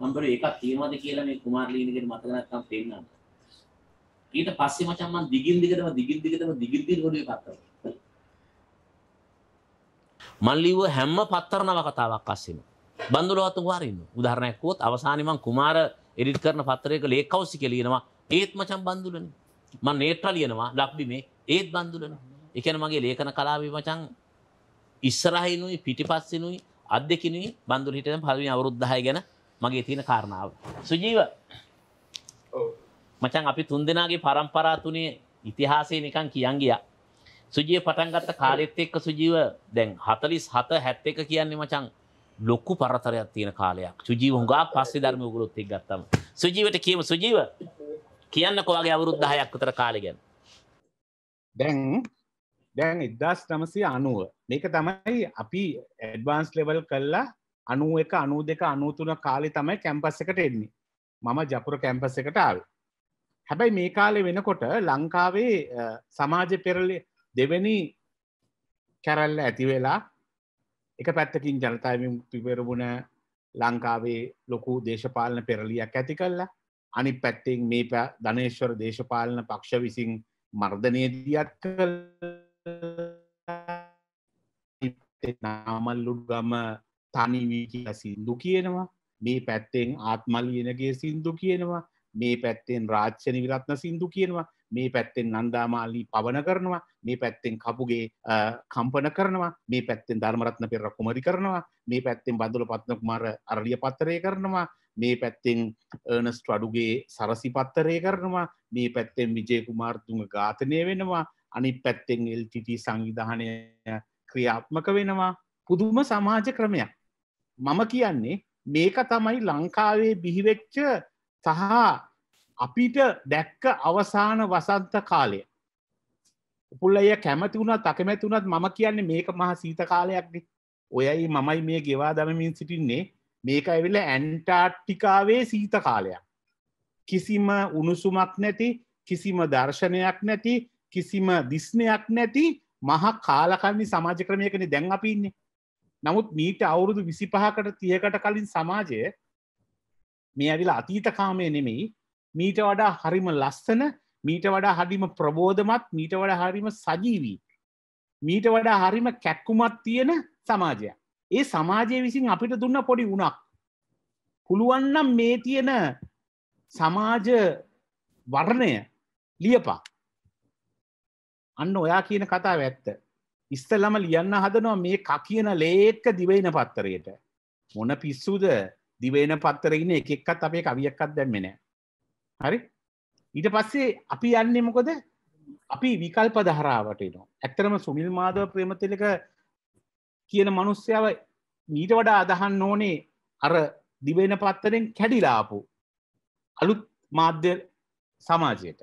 මම බර ඒකක් තියනවාද කියලා මේ කුමාර් ලියනගේ මතක නැත්නම් පෙන්නන්න. ඊට පස්සේ මචං මං දිගින් දිගටම දිගින් දිගටම දිගින් දිගටම ගොඩේ පත්තර. මං ලිව්ව හැම පත්තර නව කතාවක් අස්සෙම. බන්දුලවත් වාරින්න. උදාහරණයක් කිව්වොත් අවසානයේ මං කුමාර එඩිට් කරන පත්‍රයක ලේක් හවුස් කියලා ලියනවා. ඒත් මචං බන්දුලනේ. මං නේට්‍ර ලියනවා ලක්බිමේ ඒත් බන්දුලන එකන මගේ ලේඛන කලාවේ මචං ඉස්සරහිනුයි පිටිපස්සෙනුයි අත් දෙකිනුයි බන්දුල හිටෙන පළවෙනි අවුරුදු 10 ගැන මගේ තියෙන කාරණාව. සුජීව. ඔව්. මචං අපි තුන්දෙනාගේ પરම්පරා තුනේ ඉතිහාසය නිකන් කියන් ගියා. සුජීව පටන් ගත්ත කාලෙත් එක්ක සුජීව දැන් 47 71 කියන්නේ මචං ලොකු පරතරයක් තියෙන කාලයක්. සුජීව හුඟා පස්සේ ධර්ම උගලොත් එක්ක ගත්තම. සුජීවට කියමු සුජීව කියන්න කොවගේ අවුරුද් දහයක් විතර කාලෙ ගැන දැන් දැන් ඉදදාස් නමසය අනුව මේක තමයි අපි ඇඩ්වාන්ස් ලෙවල් කල්ලා අනුව එක අනු දෙක අනුතුන කාලි තමයි කැම්පස් එකට එන්නේ මම ජපුර කැම්පස් එකට ආව හැබැයි මේ කාලෙ වෙනකොට ලංකාවේ සමාජ පෙරලි දෙවැනි කැරල්ල ඇතිවෙලා එක පැත්තකින් ජනතාවිම් පිපෙරබුණ ලංකාවේ ලොකු දේශපාලන පෙරලියක් ඇති කල්ලා අනි පැත්තෙන් මේ පැ ධනේශ්වර දේශපාලන පක්ෂ විසින් මර්ධනයදියත් කළ නාමල්ලු ගම තනිවී කිය සින්දු කියනවා මේ පැත්තෙන් ආත්මලියනගේ සින්දු කියනවා මේ පැත්තෙන් රාච්චන විරත්න සින්දු කියනවා මේ පැත්තෙන් නන්දාමාලී පවන කරනවා මේ පැත්තෙන් කපුගේ කම්පන කරනවා මේ පැත්තෙන් ධර්මරත්න පෙර කුමරි කරනවා මේ පැත්තෙන් බඳුල පත්න කුමාර අරලිය පත්තරය කරනවා මේ පැත්තෙන් ඒනස්ට අඩුගේ සරසිපත්තරය කරනවා මේ පැත්තෙන් විජය කුමාර්තුම ඝාතනය වෙනවා අනි පැත්තෙන් එල්ටිට සංවිධානය ක්‍රියාත්මක වෙනවා පුදුම සමාජ ක්‍රමයක් මම කියන්නේ මේක තමයි ලංකාවේ බිහිවෙච්ච සහ අපිට දැක්ක අවසාන වසන්ත කාලය උපුල්ලය කැමති වුණත් අකමැති වුණත් මම කියන්නේ මේක මහ සීත කාලයක්ද ඔයයි මමයි මේ ගෙවා දමමින් සිටින්නේ මේක ඇවිල්ල ඇන්ටාර්ටිකාවේ සීත කාලයක් කිසිම උණුසුමක් නැති කිසිම දර්ශනයක් නැති කිසිම දිස්නයක් නැති මහ කාලකන්නේ සමාජ ක්‍රමයකන දැන් අපින්නේ නමුත් මීට අවුරුදු විසි පහකට තියකට කලින් සමාජය මේ ඇවිලා අතීත කාමය නෙමෙයි මීට වඩා හරිම ලස්සන මීට වඩා හරිම ප්‍රබෝධමත් මීට වඩා හරිම සජීවී මීට වඩා හරිම කැක්කුමත් තියෙන සමාජයක් ඒ සමාජය විසින් අපිට දුන්න පොඩි වුණක් පුළුවන්නම් මේ තියෙන සමාජ වර්ණය ලියපා අන්න ඔයා කියන කතාව ඇත්ත ඉස්සලම ලියන්න හදනවා මේ කකියන ලේක්ක දිවෙන පත්තරයට මොන පිස්සුද දිවෙන පත්තරගෙන එකෙක්කත් අපේ කවියක්කත් දැම්මෙන හරි ඊට පස්සේ අපි යන්නේ මොකොද අපි විකල්ප දහරාවට නවා ඇත්තරම සුනිල් මාදව ප්‍රේමතිලක කියන මනුස්්‍යාව මීට වඩා අදහන්න ඕනේ අර දිවෙන පත්තරෙන් කැඩිලාපු අලුත් මාධ්‍ය සමාජයට.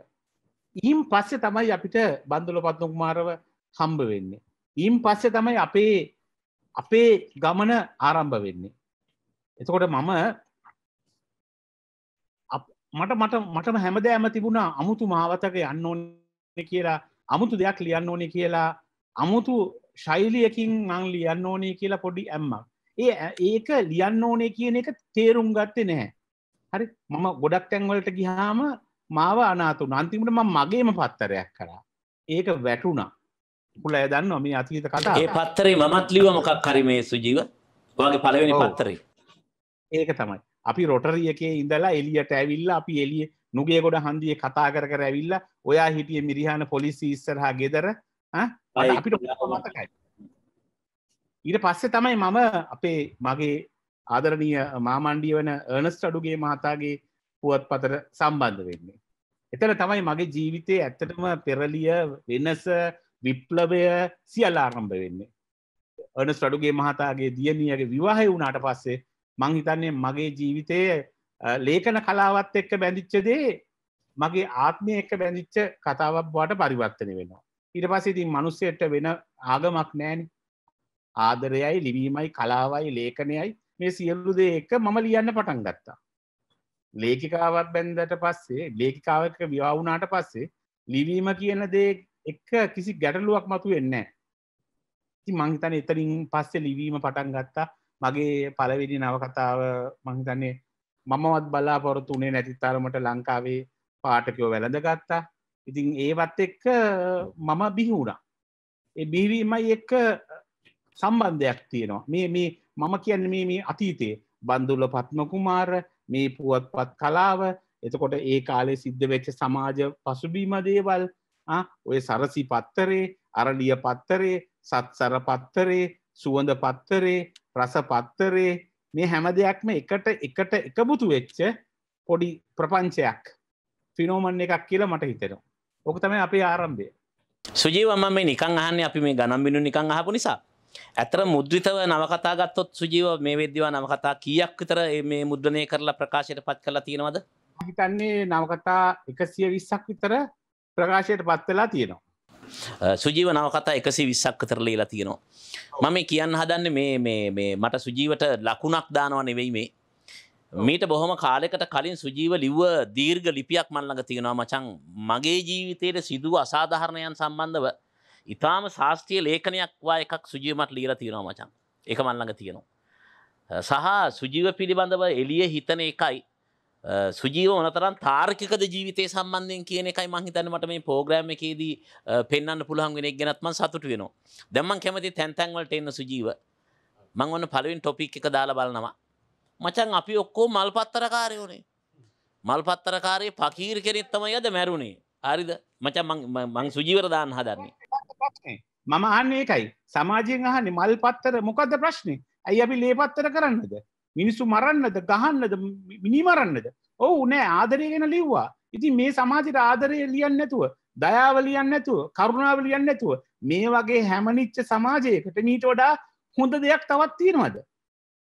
ඊම් පස්සෙ තමයි අපිට බන්දුල පත්නකුමාරව හම්බ වෙන්නේ. ඊම් පස්සෙ තමයි අපේ අපේ ගමන ආරම්භ වෙන්නේ. එතකොට මම මට මට මටම හැමදෑම තිබුණා අමුතු මාවතක යන්න ඕන කියලා අමුතු දෙයක් ලියන්න ඕනේ කියලා අමුතු ශෛලියකින් මං ලියන්න ඕනේ කියලා පොඩි ඇම්මක් ඒ ඒක ලියන්න ඕනේ කියන එක තේරුම් ගත්තේ නැහැ හරි මම ගොඩක් තැන්වලට ගිහාම මාව අනාතුන අන්තිමට ම මගේම පත්තරයක් කරා ඒක වැටුණා පුල ඇදන්න නොම අතීත කතා ඒ පත්තරේ මමත් ලිව මොකක් හරිමේ සුජීව වගේ පලවෙනි පත්තරේ ඒක තමයි අපි රොටරියකේ ඉඳලා එලියට ඇවිල්ල අපි එලිය නුගේ ගොඩ හන්දිය කතා කර කර ඇවිල්ල ඔයා හිටිය මිරිහාන පොලිසි ඉස්සරහා ගෙදර අපිට මතකයි ඊට පස්සේ තමයි මම අපේ මගේ ආදරණීය මාමණ්ඩිය වන ඒනස් අඩුගේ මහතාගේ පුවත් පතර සම්බන්ධ වෙන්නේ එතන තමයි මගේ ජීවිතය ඇත්තටම පෙරලිය වෙනස විප්ලවය සියල් ආරම්භ වෙන්නේ ඒනස් අඩුගේ මහතාගේ දියණියගේ විවාහය වුණාට පස්සේ මං හිතන්නේ මගේ ජීවිතය ලේඛන කලාවත් එක්ක බැඳිච්ච දේ මගේ ආත්මය එක්ක බැඳිච්ච කතාවක් බවට පරිවර්තනය වෙනවා ඉට පසේතින් මනුස්සයට වෙන ආගමක් නෑන් ආදරයයි ලිවීමයි කලාවයි ලේඛනයයි මේ සියල්ලු දේ එක මම ලියන්න පටන් ගත්තා ලේකිකාවක් බැන්දට පස්සේ ලේකිකාවක විවාවුනාට පස්සේ ලිවීම කියන දේ එක කිසි ගැටලුවක් මතු වෙන්න මංහිතන එතරින් පස්සේ ලිවීම පටන් ගත්තා මගේ පලවෙනි නවකතාව මංහිතන්නේ මමවත් බලා පොරතුනේ නැති තරමට ලංකාවේ පාටකයෝ වැළඳ ගත්තා ඉතින් ඒවත් එක්ක මම බිහිවුණා ඒ බිහිවීමයි එක්ක සම්බන්ධයක් තියෙනවා මේ මේ මම කියන්න මේ මේ අතීතයේ බන්දුල පත්මකුමාර මේ පුවත්පත් කලාව එතකොට ඒ කාලේ සිද්ධ වෙච්ච සමාජ පසුබීම දේවල් ඔය සරසි පත්තරේ අරලිය පත්තරේ සත්සර පත්තරේ සුවඳ පත්තරේ රස පත්තරේ මේ හැම දෙයක්ම එකට එකට එකමුතු වෙච්ච පොඩි ප්‍රපංචයක් ෆිනෝමන් එකක් කියලා මට හිතෙනවා ඕක තමයි අපේ ආරම්භය. සුජීව මම මේ නිකන් අහන්නේ අපි මේ ගණන් බිඳු නිකන් අහපු නිසා. ඇතර මුද්‍රිතව නවකතා ගත්තොත් සුජීව මේ වෙද්දිවා නවකතා කීයක් විතර මේ මුද්‍රණය කරලා ප්‍රකාශයට පත් කරලා තියෙනවද? හිතන්නේ නවකතා 120ක් විතර ප්‍රකාශයට පත් වෙලා තියෙනවා. සුජීව නවකතා එකසි විස්සක් තරලීලා තියෙනවා. මම කියන්න හදන්න මේ මට සුජීවට ලකුණක් දානව නෙවෙයි මේ මීට බොහොම කාලෙකට කලින් සුජීව ලිව්ව දීර්ඝ ලිපියක් මල්ලඟ තියෙනවා මචං මගේ ජීවිතයට සිදුව අසාධාරණයන් සම්බන්ධව ඉතාම ශාස්ත්‍රීය ලේඛනයක් වා එකක් සුජීවමත් ලියලා තියෙනවා මචං ඒක මල්ලඟ තියෙනවා සහ සුජීව පිළිබඳව එළිය හිතන එකයි සුජීව ඕනතරම් තාර්කිකද ජීවිතය සම්බන්ධයෙන් කියන එකයි මහිතන මට මේ පෝග්‍රෑම් එකේදී පෙන්න්න පුළහන් වෙන ගෙනත්ම සතුට වෙනවා දැම්මන් කැමති තැන්තැන්වලට එන්න සුජීව මං ඔන්න පලවින් ටොපික් එක දාලා බලනවා මචන් අපි ඔක්කෝ මල් පත්තරකාරය වනේ මල් පත්තරකාරය පකීර් කෙනෙත් තම යද මැරුණේ හරිද මචන් මං සුජීවරදාන් හදන්නේ මම අහන්න ඒකයි සමාජයෙන් අහන්නේ මල් පත්තර මොකක්ද ප්‍රශ්නේ ඇයි අපි ලේපත්තර කරන්නද මිනිස්සු මරන්නද ගහන්නද මිනිමරන්නද ඔවු නෑ ආදරය ගෙන ලිව්වා ඉති මේ සමාජයට ආදරය ලියන්න නැතුව දයාවලියන්න නැතුව කරුණාවලියන්න නැතුව මේ වගේ හැමනිච්ච සමාජයකට මීට වඩා හොඳ දෙයක් තවත් තියෙනවද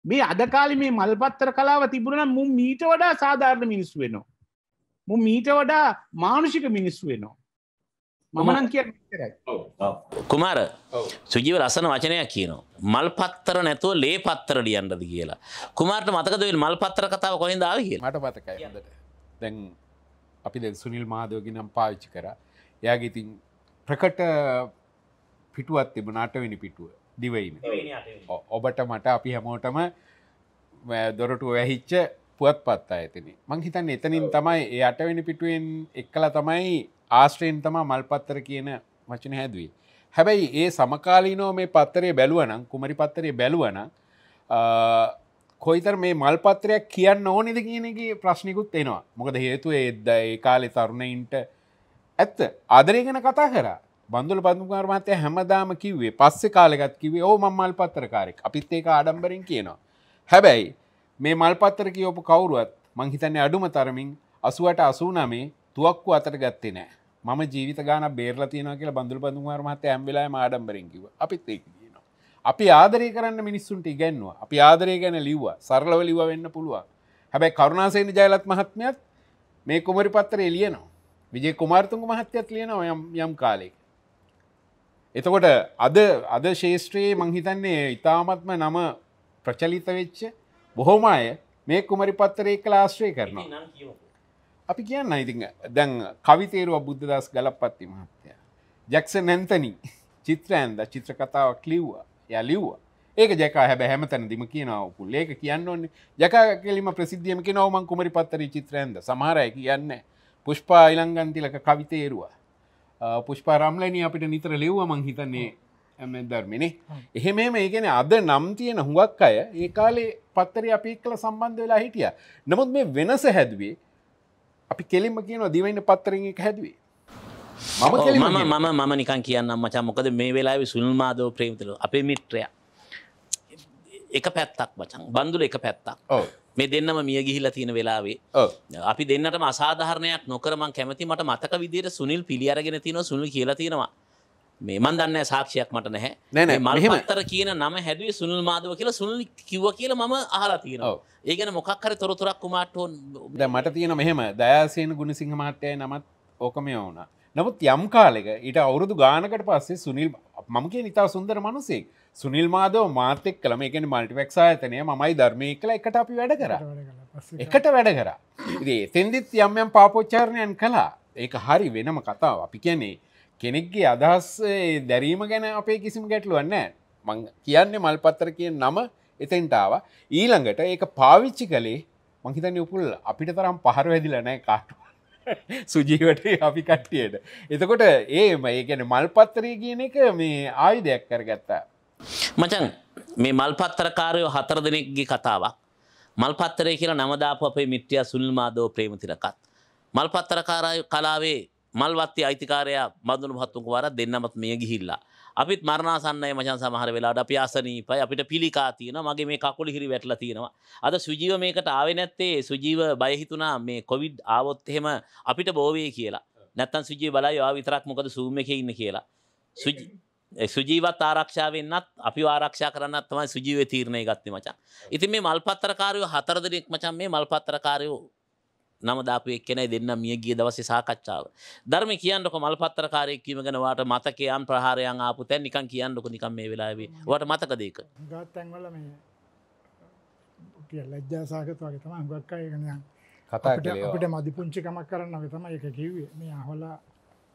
මේ අදකාලි මේ මල්පත්තර කලාව තිබුණන මුම් මීට වඩා සාධාරණ මිනිස්සු වෙනවා. මු මීට වඩා මානුෂික මිනිස්සු වෙනවා. මමනන් කිය කුමාර සුජීව ලසන වචනයක් කියනවා. මල් පත්තර නැතුව ලේ පත්තර ලියන්නද කියලා. කුමාරට මතකදවෙන් මල් පත්තර කතාව කොයින් දාව කිය මට පතකයි දැන් අපි දැ සුනිල් මාදයෝගි නම් පාවිච්චි කර එයාගේතින් ප්‍රකට පිටුවත් තිබ නාටවෙනි පිටුව දිවීම ඔබට මට අපි හැමෝටම දොරටු වැහිච්ච පුවත් පත්තා ඇතිනේ මං හිතන් එතනින් තමයි ඒ අටවෙනි පිටුවෙන් එක්කල තමයි ආශ්‍රයෙන් තමා මල්පත්තර කියන වචන හැදුවේ හැබැයි ඒ සමකාලීනෝ මේ පත්තරය බැලුවනම් කුමරි පත්තරය බැලුවන කොයිතර මේ මල් පත්‍රයක් කියන්න ඕනෙද කියනගේ ප්‍රශ්නිකුත් එනවා මොකද හේතු ඒද ඒ කාලෙ තරුණයින්ට ඇත්ත ආදරය ගැන කතා කරා බඳුල පත්තුකාර මහතය හැමදාම කිවේ පස්සෙ කාලගත් කිවේ ඕ මල් පත්තරකාරෙක් අපිත් ඒක ආඩම්බරින් කියනවා. හැබැයි මේ මල් පත්තර කියෝපු කවුරුවත් මංහිතන්නේ අඩුම තරමින් අසුවට අසූනමේ තුවක්කු අතර ගත්තේ නෑ මම ජීවිත ගාන බේරල තියෙන කියලා බඳුල පඳුමාර මහත ඇම්වෙලා ආඩම්බරින්කිව අපිත් ඒක කියනවා. අපි ආදරය කරන්න මිනිස්සුන්ට ඉගැන්වා අපි ආදරය ගැන ලිව්වා සරලව ලිව වෙන්න පුළුවන් හැබැයි කරුණාසේන ජයලත් මහත්මයත් මේ කුමරි පත්තර එලියනවා විජේ කුමාර්තුන්ග මහත්‍යත් ලියනවා යම් යම් කාලෙක් එතකොට අද අද ශේෂත්‍රයේ මංහිතන්නේ ඉතාමත්ම නම ප්‍රචලිත වෙච්ච බොහොම අය මේ කුමරි පත්තරය කළ ආශ්‍රය කරනවා. අපි කියන්න ඉති දැන් කවිතේරුව බුද්ධදස් ගලපත්ති මහත්තය. ජැක්ස නැන්තනී චිත්‍ර ඇන්ද චිත්‍ර කතාවක් ලිව්වා ය ලිව්වා ඒක ජැකා හැබ හැම තැනදිම කියනවපු ඒක කියන්න ඕන්නේ ජැකා කෙලිම ප්‍රසිද්ධියම කියෙනවමන් කුමරි පත්තරී චිත්‍රයන්ද සමහරය කියන්න පුෂ්පා ඉලංගන්තිලක කවිතේරුවා පුෂ්පා රම්ලනී අපිට නිතර ලෙව්ව මංහිතන්නේ ඇමදර්මිනේ එහෙම මේගෙන අද නම් තියෙන හුඟක් අය ඒ කාලේ පත්තරය අපි කළ සම්බන්ධ වෙලා හිටිය නමුත් මේ වෙනස හැදුවේ අපි කෙලිම කියන දිවන්න පත්තරින් එක හැදුවේ මම මම මම නිකන් කියන්න මචා මොකද මේ වෙලාව සුල්මාදෝ ප්‍රේමතුල අපේ මිත්‍රය එක පැත්තක් මචන් බඳුල එක පැත්තක් මේ දෙන්නම මිය ගිහිලා තියෙන වෙලාවේ අපි දෙන්නට මසාධාරණයක් නොකරමං කැමති මට මතක විදියට සුනිල් පිළියරගෙන තියෙන සුනිල් කියලා තියෙනවා මේ මන් දන්න සාක්ෂයක් මට නැහැ නෑ මල්හමතර කියන නම හැදුවේ සුනල් මාදව කියලා සුනල් කිව කියල ම අහලා තියෙනවා ඒගන මොක්හර තොරතුරක් කුමාටෝන් මට තියෙන මෙහෙම දයාසයෙන් ගුණසිංහ මාට්‍යය නමත් ඕකමය ඕනා නමුත් යම් කාලෙක ඊට අවුරුදු ගානකට පස්සේ සුනිල් මමගේ නිතා සුන්දර මනුසේ සුනිල් මාදෝ මාතෙක් කළම එකෙන මල්ටිපෙක්සා ඇතනය මයි ධර්මය කළ එකට අපි වැඩ කර එකට වැඩ කර ඉදේ තෙන්දිත් යම්යම් පාපෝච්චාරණයන් කලා ඒක හරි වෙනම කතාව අපි කියන්නේ කෙනෙක්ගේ අදහස් දැරීම ගැන අපේ කිසිම ගැටලුවන්න මං කියන්නේ මල් පත්තර කිය නම එතෙන්ටාව ඊළඟට ඒක පාවිච්චි කළේ මහිතන්න උපුල් අපිට තරම් පහර වැදිලනෑ කාටුව සුජීවට අපි කට්ටියට. එතකොට ඒම ඒ ගැන මල්පත්තරය කියන එක මේ ආයුධයක් කරගත්තා. මචන් මේ මල්පත්තරකාරයෝ හතර දෙනෙක්ගේ කතාවක්. මල්පත්තරය කියලා නමදාප අපේ මිට්‍රිය සුනිල් මාදෝ ප්‍රේමතිලකත්. මල්පත්තරකාරය කලාවේ මල්වත්ති අයිතිකාරයා මදුණු හත්තුක වර දෙන්නමත් මේ ගිහිල්ලා. අපිත් මරණසන්නයි මචන් සමහර වෙලාට අපි අසනීපයි අපිට පිළිකා තියෙන මගේ මේ කකුල හිරි වැටලා තියෙනවා. අද සුජීව මේකට ආවේ නැත්තේ සුජීව බය හිතුණා මේ කොවිඩ් ආවොත් එහෙම අපිට බෝවේ කියලා. නැත්තම් සුජීව බලයි ආව විතරක් මොකද සූම් එකේ ඉන්නේ කියලා. සුජී සුජීවත් ආරක්ෂාවෙන්න්නත් අපි ආරක්ෂා කරන්න තමයි සුජීව තීරණය ගත්ත මචන්. ඉතින් මේ මල්පත්තරකාරයෝ හතර දෙනෙක් මචන් මේ මල්පත්තරකාරයෝ නම දාපු එක්කෙනයි දෙන්න මිය ගිය දවසේ සාකච්ඡාව. ධර්ම කියන්නක මල්පත්තරකාරයක්කීම ගැනවාට මතකයන් ප්‍රහාරයන් ආපු තැන් නිකන් කියන්නක නිකම් මේ වෙලාවේ වට මතක දෙක. ගත්තැන්වල මේ ලැජ්ජාසාකත් වගේ තම ගක් අයගනයන් අපට මදි පුංචිකමක් කරන්න තම එක කිව්වේ මේ අහොලා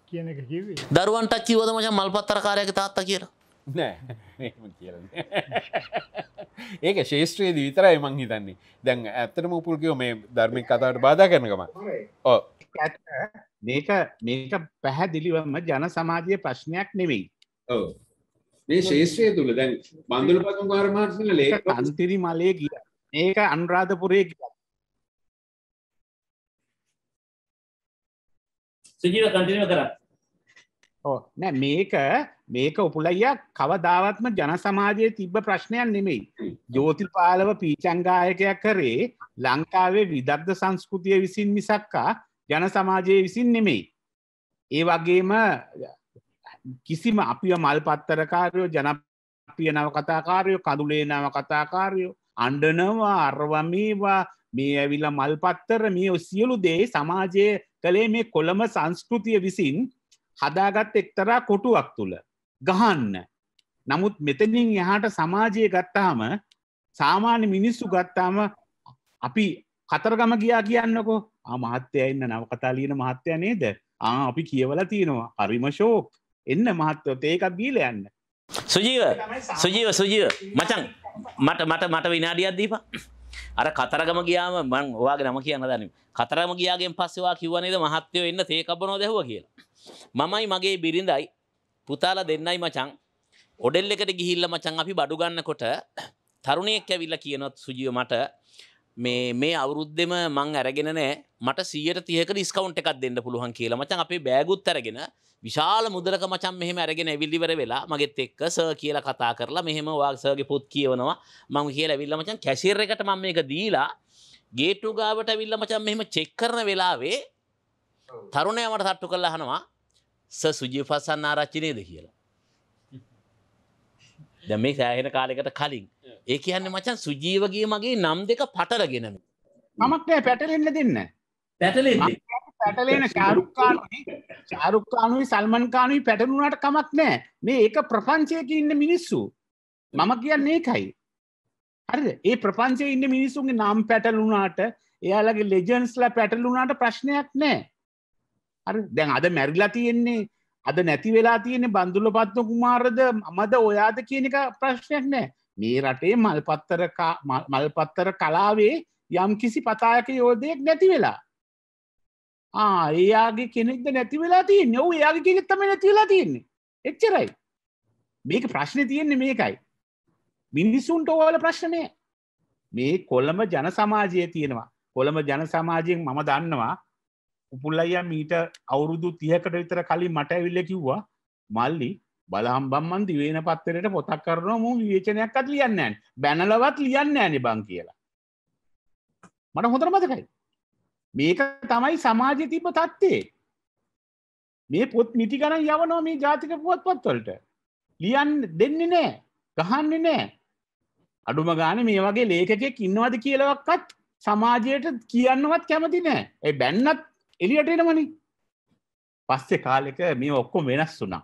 කියන එක කිවේ දරුවන්ට කිවද මච මල්පත්තරකාරයක තාත්තා කියලා. නෑ කිය ඒක ශේෂත්‍රයේ දීතරයි මං හිතන්නේ දැන් ඇත්තටම උපුල්කයෝ මේ ධර්මි කතාවට බාධ කරනකම ඕ මේක මේක පැහැදිලිවම ජන සමාජය ප්‍රශ්නයක් නෙවෙයි ඕ මේ ශේෂත්‍රය තුළ දැන් බන්ඳුල පතුම් කාරමාර්ශල ලේ අන්තිරි මලය කිය ඒක අනුරාධපුරය කිය සිජීව කන්ටිනව කරත් නෑ මේක මේක උපුලයියක් කවදාවත්ම ජන සමාජයේ තිබ්බ ප්‍රශ්නයක් නෙමෙයි. ජෝතිල් පාලව පීචංගායකයක් කරේ ලංකාවේ විදග්ධ සංස්කෘතිය විසින් මිසක්කා ජන සමාජයේ විසින් නෙමෙයි. ඒ වගේම කිසිම අපිව මල් පත්තරකාරයෝ ජනප්‍රිය නවකතාකාරයෝ කඳුලේ නවකතාකාරයෝ අණ්ඩනවා අරවමීවා මේ ඇවිල්ලා මල් පත්තර මේ සියලු දේ සමාජයේ කළේ මේ කොළඹ සංස්කෘතිය විසින් හදාගත් එක්තරා කොටුවක් තුළ ගහන්න. නමුත් මෙතනින් එහාට සමාජය ගත්තාම සාමාන්‍ය මිනිස්සු ගත්තාම අපි කතරගම ගියා කියන්නකෝ මහත්තය එන්න නවකතා ලියන මහත්තය නේද අපි කියවල තියෙනවා හරිම ශෝක් එන්න මහත්තයොත් ඒකක් බීල යන්න. සුජීව සුජීව සුජීව මචන් මට මට මට විනාඩියත් දීපා අර කතරගම ගියාම මං ඔයාගේ නම කියන්න දනම් කතරම ගියාගෙන් පස්සවා කිව්වනේද මහත්තයෝ එන්න තේ කබනෝ දැහුව කියලා. මමයි මගේ බිරිඳයි පුතාල දෙන්නයි මචං ඔඩෙල් එකට ගිහිල්ල මචං අපි බඩු ගන්නකොට තරුණයෙක් ඇවිල්ලා කියනොත් සුජිය මට මේ මේ අවුරුද්දෙම මං අරගෙන නෑ මට සියයට තියක ඩිස්කවුන්ට් එකක් දෙන්න පුළුවන් කියලා මචං අපේ බෑගුත් අරගෙන විශාල මුදලක මචන් මෙහම ඇරගෙන ඇවිල්ලිවර වෙලා මගෙත් එක්ක ස කියල කතා කරලා මෙහෙම වාක්සගේ පුත් කියවනවා මං කියල විල්ල මචන් කැසිර එකට මම එක දීලා ගේටු ගාවට විල්ල මචන් මෙහෙම චෙක් කරන වෙලාවේ තරුණය මට තට්ටු කල්ලා හනවා ස සුජි පසන්න ආරච්චිනයද කියලා දැ මේ සෑහෙන කාලෙකට කලින් ඒ කියන්න මචන් සුජීවගේ මගේ නම් දෙක පටලගෙනම මමක් පැටලෙන්න දෙන්න පැටලෙන්නේ පැටලෙන ශාරුක්කානුයි ශාරුක්කානුයි සල්මන්කානුයි පැටලුණට කමක් නෑ මේ ඒක ප්‍රපංචයක ඉන්න මිනිස්සු මම කියන්නේ ඒකයි හරිද ඒ ප්‍රපංචයේ ඉන්න මිනිස්සුන්ගේ නම් පැටලුණාට එයාලගේ ලෙජන්ස්ලා පැටලුණාට ප්‍රශ්නයක් නෑ හරි දැන් අද මැරිලා තියෙන්නේ අද නැති වෙලා තියෙන්නේ බන්දුලපත්න කුමාරද මමද ඔයාද කියන එක ප්‍රශ්නයක් නෑ මේ රටේ මල්පත්තර මල්පත්තර කලාවේ යම් කිසි පතායක යෝධයෙක් නැති වෙලා ඒයාගේ කෙනෙක්ද නැති වෙලා තිය නොව යාගේ කෙනෙක් තම නැතිවෙලා තියෙන්නේ එච්චරයි මේක ප්‍රශ්න තියෙන්නේ මේකයි මිනිස්සුන්ට ඕවල ප්‍රශ්නය මේ කොළඹ ජන සමාජය තියෙනවා කොළඹ ජන සමාජයෙන් මම දන්නවා උපුල්ලයියා මීට අවුරුදු තියකට විතර කලින් මට ඇවිල්ල කිව්වා මල්ලි බලහම්බම්මන් දිවේන පත්තරයට පොතක් කරනවා මු විවේචනයක්ත් ලියන්න ෑන් බැනලවත් ලියන්න ඇනි බං කියලා මට හොඳර මතකයි මේක තමයි සමාජය තිබ තත්ත්වේ මේ පොත් මිටි ගණන් යවනවා මේ ජාතික පුවත්පත් වලට ලියන්න දෙන්නේ නෑ ගහන්නේ නෑ අඩුම ගානේ මේ වගේ ලේඛකයෙක් ඉන්නවද කියලාවත් සමාජයට කියන්නවත් කැමති නෑ ඒ බැන්නත් එළියට එනවනේ පස්සේ කාලෙක මේ ඔක්කොම වෙනස් වුණා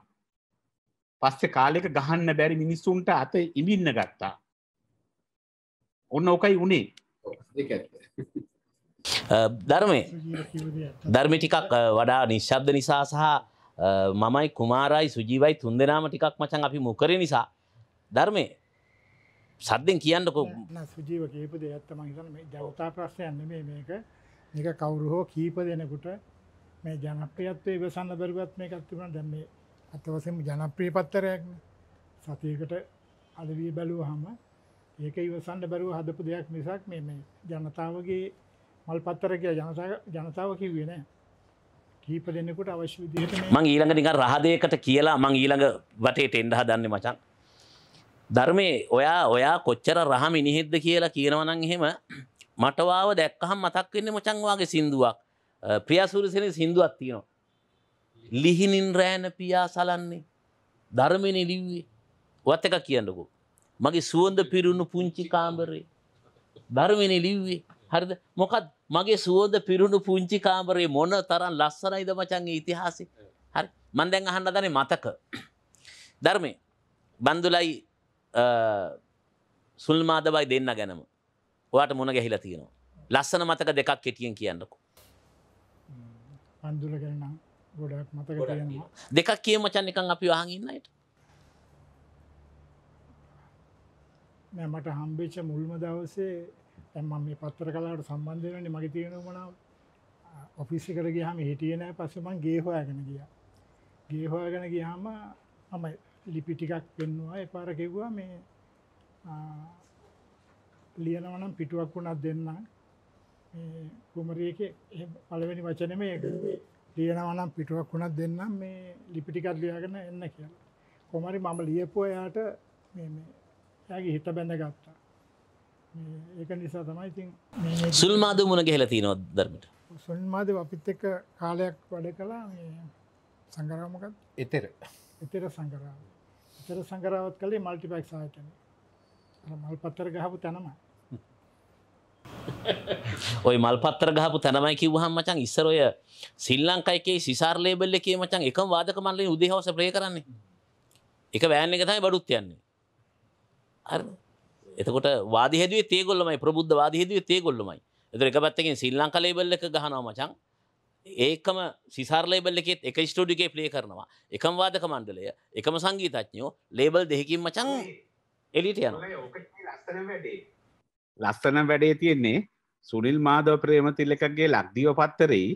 පස්සේ කාලෙක ගහන්න බැරි මිනිස්සුන්ට අත ඉඹින්න ගත්තා ඔන්න ඕකයි උනේ ධර්මය ධර්මි ටිකක් වඩා නිශ්ශබ්ද නිසා සහ මමයි කුමාරයි සුජීවයි තුන් දෙනාම ටිකක් මචන් අපි මොකර නිසා ධර්මය සද්දෙන් කියන්නකො සුජීව කීපද ඇත්තම ජවතා ප්‍රශ්යන්න මේක නික කවුරු හෝ කීප දෙනකුට මේ ජනප්‍රියත්වය ඉවසන්න බැරිවත් මේ එකක්තිබන දැම් මේ අතවසම ජනප්‍රිය පත්තරයක් සතියකට අදවී බැලූ හම ඒක ඉවසන්න බැරුව හදපු දෙයක් මිසක් මේ ජනතාවගේ මල් පත්තර කිය ජනතාව කිව්වේ නෑ කීප දෙන්නෙකුට අවශ්‍ය විදිහට මං ඊළඟ නිකන් රහදයකට කියලා මං ඊළඟ වටේට එන්න හදන්නේ මචං ධර්මයේ ඔයා ඔයා කොච්චර රහ මිනිහෙද්ද කියලා කියනවා නම් එහෙම මට වාව දැක්කහම මතක් වෙන්නේ මචං වාගේ සින්දුවක් ප්‍රියාසූරිසෙනේ සින්දුවක් තියෙනවා ලිහිණින් රෑන පියා සලන්නේ ධර්මනේ ලිව්වේ ඔයත් එක කියන්නකෝ මගේ සුවඳ පිරුණු පුංචි කාමරේ ධර්මනේ ලිව්වේ හරිද මොකක්ද මගේ සුවද පිරුණු පුංචි කාමරේ මොන තරම් ලස්සනයිද මචන් ඉතිහාසෙ. හරි. මම දැන් අහන්න දන්නේ මතක. ධර්මයේ බන්දුලයි සුල්මාදබයි දෙන්න ගැනම. ඔයාට මොන ගැහිලා තියෙනවා. ලස්සන මතක දෙකක් කෙටියෙන් කියන්නකෝ. බන්දුල ගැන ගොඩක් මතක තියෙනවා. දෙකක් කිය මචන් එකන් අපි අහන් ඉන්න අයට. මට හම්බෙච්ච මුල්ම දවසේ තැම මේ පත්වර කලාට සම්බන්ධයනන්නේ මගේ තියෙනමන ඔෆිස්සි කර ගහම හිටියනෑ පස්සමන් ගේහොයාගෙන ගිය ගේහොයාගෙන ගියහම මම ලිපි ටිකක් පෙන්වා එපාර කිව්වා මේ ලියනවනම් පිටුවක් වුණත් දෙන්න කුමරියක පලවෙනි වචන මේක ලියනවනම් පිටුවක් වුණත් දෙන්නම් මේ ලිපිටිකත් ලියාගෙන එන්න කියලා කොමරි මම ලියපුෝ එයාට ඇගේ හිත බැඳ ගත්ත ඒක නිසා තමයි ඉතින් සුල්මාද මුණ ගෙහල තියෙනව ධර්මට සුල්මාද අපිත් එක්ක කාලයක් වැඩ කලා සංගරාමකත් එතෙර එතෙර සංගරාව එතර සංගරාවත් කලේ මල්ටිපයික් සායටන මල් පත්තර ගහපු තැනම ඔය මල් පත්තර ගහපු තැනමයි කිව්වහම් මචන් ඉස්සර ඔය සිල් ලංකායිකේ සිසාර ලේබල් එකේ මචන් එකම වාදක මල්ලේ උදේවස ප්‍රේ කරන්නේ එක වෑන් එක තමයි බඩුත් යන්නේ හරිද එතකොට වාදිහදුවේ තේගොල්ලමයි ප්‍රබුද්ධ වාදිහදුවේ තේගොල්ලමයි එතන එක පැත්තකින් ශ්‍රී ලංකා ලේබල් එක ගහනවා මචං ඒකම සිසාර ලේබල් එකෙත් එක ස්ටුඩියෝ එකේ ප්ලේ කරනවා එකම වාදක මණ්ඩලය එකම සංගීතඥයෝ ලේබල් දෙකකින් මචං එලිට යනවා ලස්සන වැඩේ තියෙන්නේ සුනිල් මාධව ප්‍රේම තිල්ලකගේ ලක්දිව පත්තරෙයි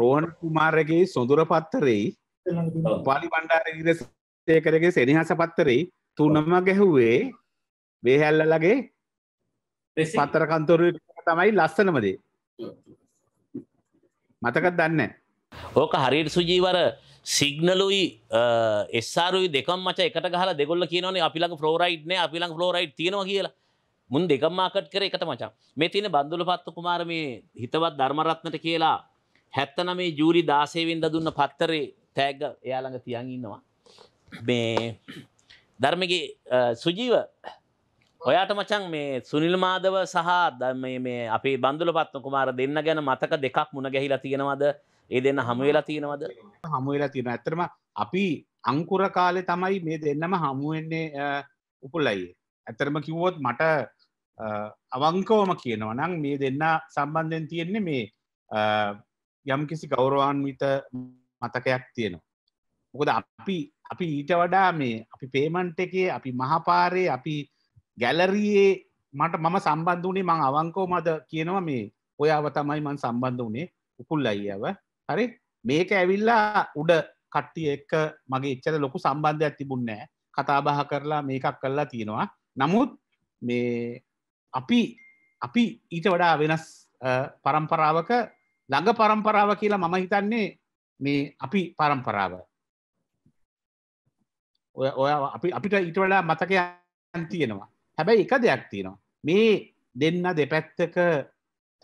රෝහණ කුමාරගේ සොඳුර පත්තරෙයි පාලි බණ්ඩාර ඉරසේකරගේ සෙනහස පත්තරෙයි තුනම ගැහුවේ බේහැල්ලලගේ පත්තර කන්තොරු තමයි ලස්සනමදේ මතකත් දන්න ඕක හරියට සුජීවර සිගනලුයි එස්සාරුයි දෙකම් මච එකට ගහලා දෙගොල්ල කියනවනේ අපිලඟ ෆ්ලෝරයිඩ්න අපිලඟ ෆ්ලෝරයිඩ් තියෙනවා කියලා මුන් දෙකම් මාකට් කර එකට මචා මේ තියෙන බන්දුල පත්ත කුමාර මේ හිතවත් ධර්මරත්නට කියලා හැත්තන මේ ජූරි දාසේවෙන්ද දුන්න පත්තරේ තෑග්ග එයාළඟ තියන් ඉන්නවා මේ ධර්මගේ සුජීව ඔයාට මචන් මේ සුනිල් මාදව සහ මේ අපේ බඳුල පත්න කුමාර දෙන්න ගැන මතක දෙකක් මුණ ගැහිලා තියෙනවද ඒ දෙන්න හමුවෙලා තියෙනවද හමුවෙලා තියෙන ඇතරම අපි අංකුර කාලෙ තමයි මේ දෙන්නම හමුවෙන්නේ උපුල්ලයියේ ඇතරම කිව්වොත් මට අවංකෝම කියනවා නම් මේ දෙන්න සම්බන්ධයෙන් තියෙන්නේ මේ යම් කිසි ගෞරවාන්විත මතකයක් තියෙනවා මොකද අපි අපි ඊට වඩා මේ අපි පේමන්ට් එකේ අපි මහපාරේ අපි ගැලරයේ මට මම සම්බන්ධ වනේ මං අවංකෝ මද කියනවා මේ ඔයාව තමයි මන් සම්බන්ධ වනේ උකුල් අයිව හරි මේක ඇවිල්ලා උඩ කට්ටිය එක්ක මගේ එච්චර ලොකු සම්බන්ධයක් තිබුන්නෑ කතාබහ කරලා මේකක් කරලා තියෙනවා නමුත් මේ අපි අපි ඊට වඩා වෙනස් පරම්පරාවක ළඟ පරම්පරාව කියලා මම හිතන්නේ මේ අපි පරම්පරාව ඔය ඔය අපි අපිට ඊට වඩා මතකයන් තියෙනවා හැබැයි එක දෙයක් තියෙනවා මේ දෙන්න දෙපැත්තක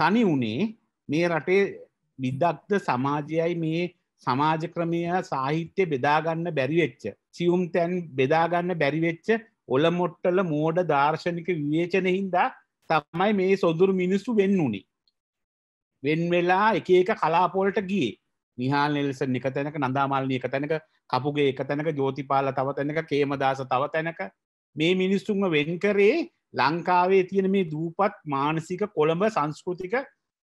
තනි වනේ මේ රටේ විදක්ද සමාජයයි මේ සමාජ ක්‍රමය සාහිත්‍ය බෙදාගන්න බැරිවෙච්ච සියුම් තැන් බෙදාගන්න බැරිවෙච්ච ඔලමොට්ටල මෝඩ දර්ශනික විවේචනහින්දා තමයි මේ සොදුරු මිනිස්සු වෙන්න වුණි වෙන් වෙලා එක එක කලාපොලට ගිය නිහාල් නිල්සන් එක තැනක නදාමල්නි එක තැනක කපුගේ එක තැනක ජෝතිපාල තව තැනක කේමදාස තව තැනක මේ මිනිස්තුන්ව වෙන්කරේ ලංකාවේ තියෙන මේ දූපත් මානසික කොළඹ සංස්කෘතික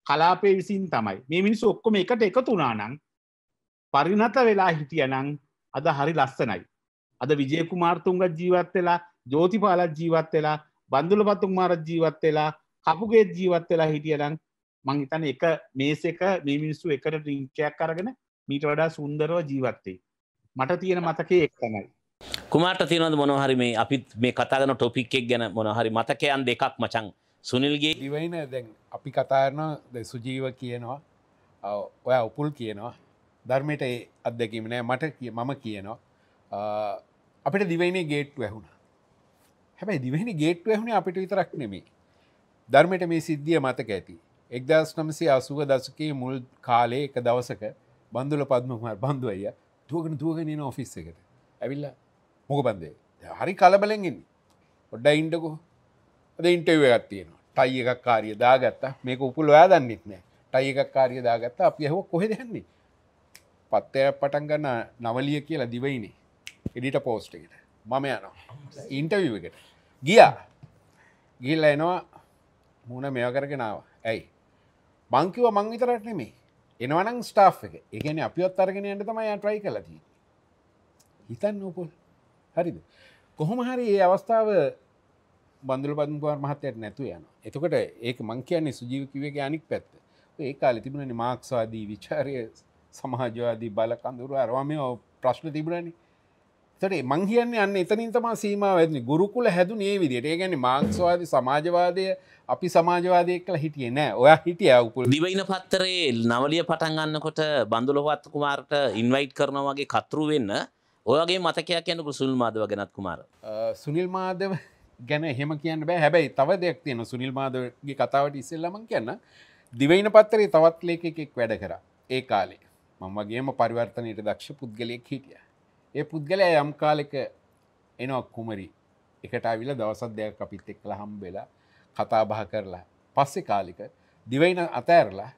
කලාපේ විසින් තමයි මේ මිනිස් ඔක්කොම එකට එකතුනානං පරිනත වෙලා හිටියනං අද හරි ලස්සනයි. අද විජයකුමාර්තුන්ගත් ජීවත් වෙලා ජෝතිපාලත් ජීවත් වෙලා බන්දුල පතුමාරත් ජීවත් වෙලා කපුගේ ජීවත් වෙලා හිටියනං මංහිතන එක මේසක මේ මිනිස්සු එකට රිංචයක් කරගෙන මීට වඩා සුන්දරව ජීවත්තේ. මට තියෙන මතකේ එක් තමයි. කුමාට තියනද මොනහරි මේ අපිත් මේ කතාගන ටොපික් එක් ගැන මොනහරි මතකයන් දෙකක් මචන් සුනිල්ගේ ඉවයින දැන් අපි කතාරන සුජීව කියනවා ඔය උපුල් කියනවා ධර්මයට ඒ අත්දැකීම නෑ මට කිය මම කියනවා අපිට දිවයිනේ ගේට් වැැහුණ හැබැයි දිවනි ගේට් වැැහුණේ අපිට විතරක් නෙමේ ධර්මයට මේ සිද්ධිය මතක ඇති එක්දස් නමසේ අසුව දසකේ මුල් කාලේ එක දවසක බන්දුල පත්මකුමාර බන්ඳුව අය දුවගෙන දුවගෙනන ඔෆිස් එකට ඇවිල්ලා මොක පන්දේ හරි කලබලෙන් ඉන්න ඔොඩ්ඩ ඉන්ටකු අද ඉන්ටව ගත්තියනවා ටයි එකක් කාරිය දාගත්තා මේක උපුල් ඔයා දන්නෙත් නෑ ටයි එකක් කාරිය දාගත්ත අපි හෝ කොහෙ දෙන්නේ පත්තය පටන් ගන්න නවලිය කියලා දිවයිනේ එඩිට පෝස්ට එකට මම යනවා ඉන්ටවව එකට ගියා ගිල්ල එනවා මුණ මෙය කරගෙනාව ඇයි මංකිව මං විතරට නෙමේ එනවනං ස්ටා් එක එකන අපිොත් අරගෙන යට තමයි ට්‍රයි කලති හිතන්න උපොල් හරිද කොහොම හරි ඒ අවස්ථාව බඳුල පදන්ගුවන් මහත්තයට නැතු යන එතකට ඒක මං කියන්නේ සුජීවකිවගේ අනික් පැත්ත ඒ කාල තිබුණනි මාක්ස්වාදී විචාරය සමහජවාදී බලකඳුරු අරවාමය ප්‍රශ්න තිබුණනි තට මං කියන්නේ අන්න එතනින් තමා සීමාව ඇදනි ගුරුකුල හැදු ඒ විදිට ඒ ගැන මාක්ස්වාද සමාජවාදය අපි සමාජවාදය කළ හිටිය නෑ ඔය හිටිය උපුල දිවයින පත්තරේ නවලිය පටන්ගන්නකොට බඳුලොවත් කුමාර්ට ඉන්වයිට් කරනවාගේ කතරු වෙන්න ඔයගේ මතකයක් යන සුල් මාදව ගැත් කුමාර සුනිල් මාදව ගැන හෙම කියන්න බෑ හැබැයි තව දෙයක් තියෙන සුනිල් මාදවගේ කතාවට ඉස්සෙල්ලම කියන්න දිවයින පත්තරේ තවත් ලේකෙක් වැඩ කර ඒ කාලේ මමගේම පරිවර්තනයට දක්ෂ පුද්ගලයෙක් හිටිය ඒ පුද්ගලය යම් කාලෙක එනක් කුමරි එකට අවිල දවසත් දෙයක් අපිත් එක්ල හම්බෙලා කතා බහ කරලා පස්සෙ කාලික දිවයින අතඇරලා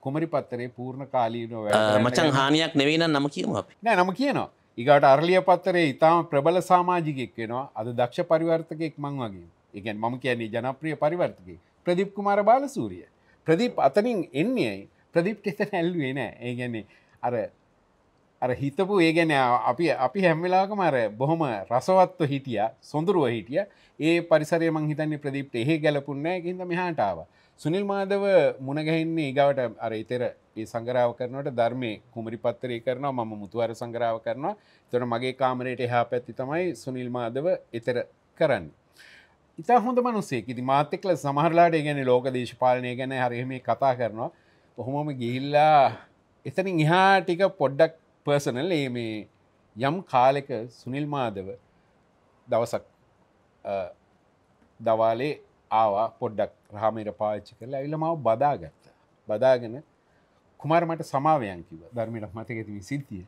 කුමරි පත්තරේ පූර්ණ කාලීනව මචන් හානියක් නෙවෙන නම කියීම නෑ නම කියනවා ඉගට අරලිය පත්තරේ ඉතාම ප්‍රබල සාමාජිකෙක් වෙනවා අද දක්ෂ පරිවර්තකෙක් මං වගේ එකන් මම කියන්නේ ජනප්‍රිය පරිවර්තකේ ප්‍රදිප් කුමාර බාලසූරිය ප්‍රදිප් අතනින් එන්නේයි ප්‍රදිප් එත නැල්ලුවේ නෑ ඒගැන්නේ අර අර හිතපු ඒගැන අපි අපි හැම්වෙලාකම අර බොහොම රසවත්ව හිටිය සොඳරුව හිටිය ඒ පරිසරය මං හිතන්නේ ප්‍රදිප්ට එහෙ ගැලපුන්නෑ ගහිද මෙහාටාව සුනිල් මාදව මුණගැහින්නේ ඒගවට අර ඉතර ඒ සංගරාව කරනට ධර්මය කුමරි පත්තරය කරනවා මම මුතුවර සංගරාව කරනවා තොට මගේ කාමරයට එහා පැත්ති තමයි සුනිල් මාදව එතර කරන්න. ඉතා හොඳ මනුසේ ඉති මාතෙක්ල සමහරලාට ගැන ලෝක දේශපාලනය ගැන හරහම කතා කරනවා ඔහොමම ගිහිල්ලා එතනින් එහා ටික පොඩ්ඩක් පර්සනල් ඒ මේ යම් කාලෙක සුනිල් මාදව දවසක් දවාලේ ආවා පොඩ්ඩක් රාමයට පාච්චි කරල ඇල්ල මව බදාගත්ත බදාගෙන කුමර මට සමාවයන් කිව ධර්මයට මතක ඇතිවී සිද්ධිය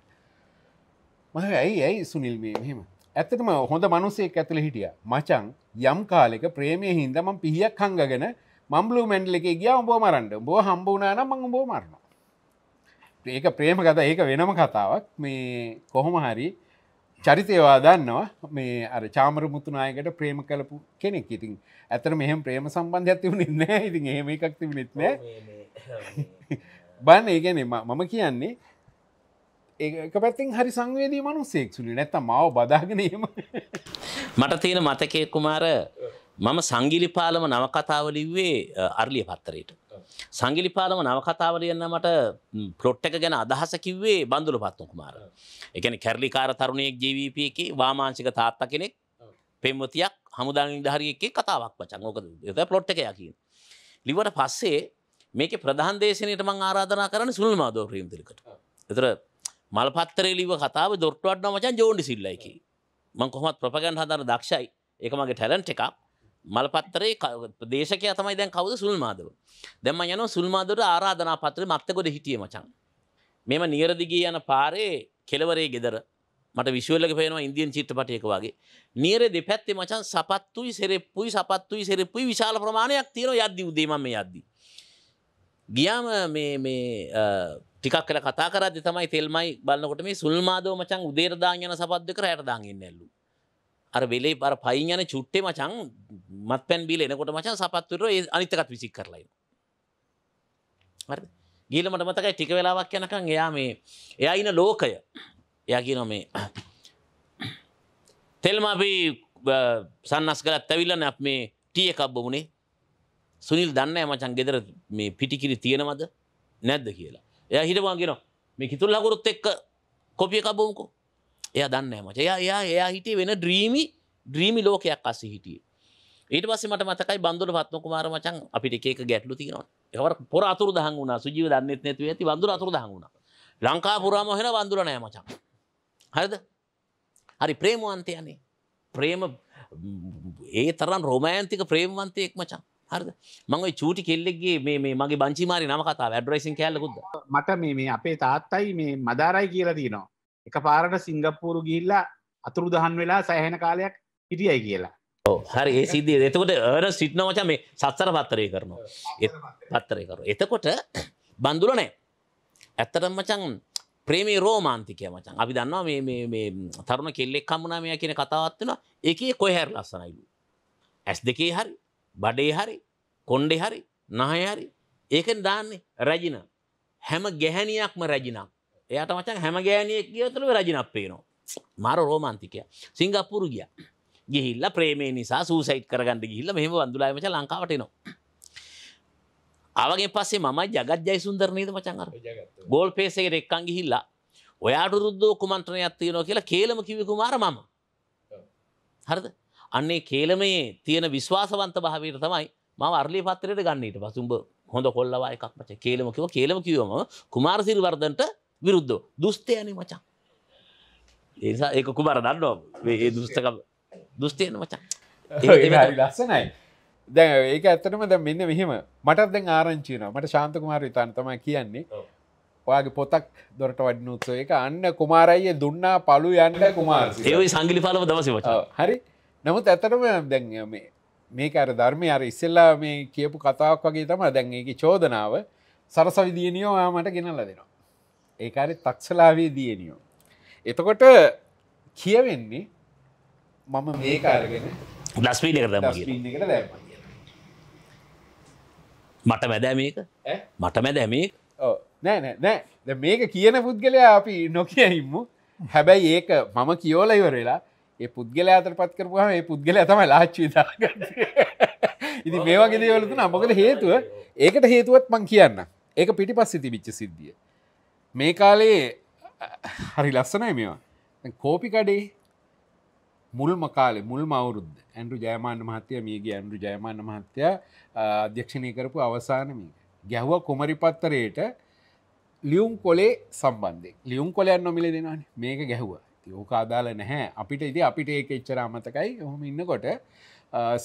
ම ඇයි ඇයි සුනිල් මේ මෙහෙම ඇත්තටම හොඳ මනුසේ ඇතුල හිටිය මචං යම් කාලෙක ප්‍රේමය හින්දම පිහියක් හංගගෙන මම්බලු මැන්ඩල එක ගිය උඹෝ මරන්ඩ බෝ හම්බෝනාන මං උඹෝ මරණ ඒක ප්‍රේම කතා ඒක වෙනම කතාවක් මේ කොහොම හරි චරිතයවා දන්නවා මේ අර චාමර මුතුනායකට ප්‍රේම කලපු කෙනෙක් ඉතින් ඇතර මෙහම ප්‍රේම සම්බන්ධයක් තිවුණ නෑ ඉතින් එහෙම එකක් තිබුණෙත් නෑ බන්න ඒගැන මම කියන්නේ ඒක පැත්තින් හරි සංවේදී මනුස්සෙක්සුලි නැත්ත මාව බදාගෙනීම මට තියෙන මතකය කුමාර මම සංගිලිපාලම නවකතාවලිවේ අර්ලිය පත්තරයට සංගිලිපාදම නවකතාව ලියන්න මට පලොට් එක ගැන අදහස කිව්වේ බඳුලු පත්තුන් කුමාර. එකන කැරලිකාර තරුණයෙක් ජීවීප එක වාමාංශික තාත්ත කෙනෙක් පෙම්වතියක් හමුදාන නිධාරියකේ කතාවක් වචන් ඕකද යත පලොට් එක යකින්. ලිවට පස්සේ මේක ප්‍රධාන් දේශනයට මං ආරාධනා කරන සුල් මාදෝ ප්‍රීම් තිරිකට. එතර මල්පත්තරේ ලිව කතාව දොට්ටුවටන මචන් ජෝඩි සිල්ලයිකි. මං කොහොමත් ප්‍රපගන් හදර දක්ෂයි එක මගේ ටැලන්ට් එකක් මල්පත්තරේ දේශකය තමයි දැන් කවද සුල්මාදව දැම යන සුල්මාදවට ආරාධනා පත්‍රය මත්තකොද හිටිය මචන් මෙම නියරදිගේ යන පාරේ කෙලවරේ ගෙදර මට විශවල්ලක පේනවා ඉන්දියන් චිත්‍රපටයක වගේ නියර දෙපැත්තේ මචන් සපත්තුයි සෙරෙප්පුයි සපත්තුයි සෙරෙප්පුයි විශාල ප්‍රමාණයක් තියෙන යද්දි උදේම මේ යද්දී. ගියාම මේ මේ ටිකක් කළ කතා කරදි තමයි තෙල්මයි බලන්නකොට මේ සුල්මාදෝ මචන් උදේරදාං යන සපත් දෙක රැටදාං ඉන්න ඇල්ලු අර වෙලේ පර පයින් යන චුට්ටේ මචං මත් පැන් බීල එනකොට මචන් සපත්තුර ඒ අනිතකත් විසික් කරලයි. ගීල මට මතකයි ටික වෙලාවක් යනකං එයා මේ එයා ඉන ලෝකය එයා කියන මේ තෙල්ම අපි සන්නස් කරත් ඇවිල්ලන අප මේ ටිය කබ්බ වුණේ සුනිල් දන්න මචන් ගෙදර මේ පිටිකිරි තියෙනවද නැද්ද කියලා එය හිටවාගෙන මේ හිතුල්ලකුරුත් එක්ක කොපිය කබ්බමුකෝ එය දන්න මච එයා එයා එයා හිටිය වෙන ද්‍රීමි ද්‍රීමි ලෝකයක් අස හිටිය ඊට පස්ස මට මතකයි බඳුර පත්නකුමාර මචන් අපිට එකක ගැටලු තිනවා එවට පොර අතුර දහන් වුණ සුජීව දන්නෙත් නැතු ඇති බඳුර අතුර දහන් වුණ ලංකා පුරාම හෙන බඳුර නෑ මචන් හරිද හරි ප්‍රේමවන්තයන්නේ ප්‍රේම ඒ තරම් රෝමෑන්තික ප්‍රේමවන්තයෙක් මචන් හරද මංයි චූටි කෙල්ලෙක්ගේ මේ මගේ බංචිමාරි නම කතා වැඩ්රයිසින් කෑල්ලකුද මට මේ අපේ තාත්තයි මේ මදාරයි කියලා තියනවා එක පාරට සිංගප්පූරු ගිල්ලා අතුරු දහන් වෙලා සෑහෙන කාලයක් හිටියයි කියලා හරි ඒ සිද්ධිය එතකොට ඒර සිට්න මචා මේ සත්තර පත්තරය කරනවා පත්තරය කරු එතකොට බන්දුල නෑ ඇත්තටම් මචන් ප්‍රේමේ රෝමාන්තිකය මචන් අපි දන්නවා මේ තරුණ කෙල්ලෙක් කම්මුණමය කියන කතාවත්වෙන එක කොහැර ලස්සනයිලු ඇස් දෙකේ හරි බඩේ හරි කොන්්ඩෙ හරි නහය හරි ඒකෙන් දාන්නේ රැජින හැම ගැහැනියක්ම රැජිනක් එයට මචන් හැම ගෑනියෙක් ගියතුළ රජනක් පේනවා. මර රෝමන්තිකය සිංගප්පුරු ගිය ගිහිල්ල ප්‍රේමේ නිසා සූසයිට් කරගන්න ගිල්ල මෙම වඳුලාමච ලංකාවටනවා. අවගේ පස්සේ මම ජගත් ජයි සුන්දරනීද මචන්ර ගෝල් පේසේ රෙක්කන් ගිහිල්ලා ඔයාට රුද්දෝ කුමන්ත්‍රණයක් තියෙනවා කියලා කේලම කිවිකුමාර මම හරද අන්නේ කේලමේ තියෙන විශ්වාසවන්ත භාවීර තමයි ම අර්ලි පත්‍රයට ගන්නට පසුම්ඹ හොඳ කොල්ලවා එකක් මච කේලම කිව කේලම කිවම කුමාරසිල් වර්ධන්ට විරුද්ධ දුස්තයනේ මචා ඒසා ඒක කුමර දන්නවා ඒ දුස්තක දුස්තයන මචා ලස්සනයි දැ ඒක ඇත්තටම ද මෙන්න මෙහෙම මටත් දැන් ආරංචින මට ශාන්තකුමාර විතන්තම කියන්නේ ඔයාගේ පොතක් දොරට වඩ උත්සෝ එක අන්න කුමාරයිය දුන්නා පලු යන්න කුමාර ඒ සංගිලි පාලව දවසට හරි නමුත් ඇත්තටම දැන් මේ මේක අර ධර්මය අර ඉස්සෙල්ලා මේ කියපු කතාවක් වගේ තම දැන්ඒගේ චෝදනාව සරසවිදියනියෝ යාමට ගෙනල්ල දෙනවා ඒකාරි තක්ෂලාවේ දියනියෝ. එතකොට කියවෙන්නේ මම මේකාරගෙන ලස්වීනකට දැම මට මැදෑ මේක මට මැදෑ මේක නෑ නෑ මේක කියන පුද්ගලයා අපි නොකියහිම්ම හැබැයි ඒක මම කියෝල ඉවරලා ඒ පුද්ගලයා අතර පත් කරපුහම ඒ පුද්ගලයා තමයි ලාච්චිතාග ඉති මේවාගේ දේවලතුන මොකද හේතුව ඒකට හේතුවත් මං කියන්න ඒක පිටි පස්සිති විච්ච සිද්ධිය මේ කාලේ හරි ලස්සනයි මේවා කෝපිකඩේ මුල්ම කාලේ මුල්ම අවුරුද්ද ඇන්ඩු ජයමාන්න මහත්තය මේගේ ඇන්ඩු ජයමාන්න මහත්තය අධ්‍යක්ෂණය කරපු අවසානමින් ගැහුව කොමරි පත්තරයට ලියුම් කොලේ සම්බන්ධය ලියුම් කොලයන් නොමිල දෙෙනන මේක ගැහුව යෝක අදාල නැහැ අපිට ඉති අපිට ඒක එච්චර අමතකයි හොම ඉන්නකොට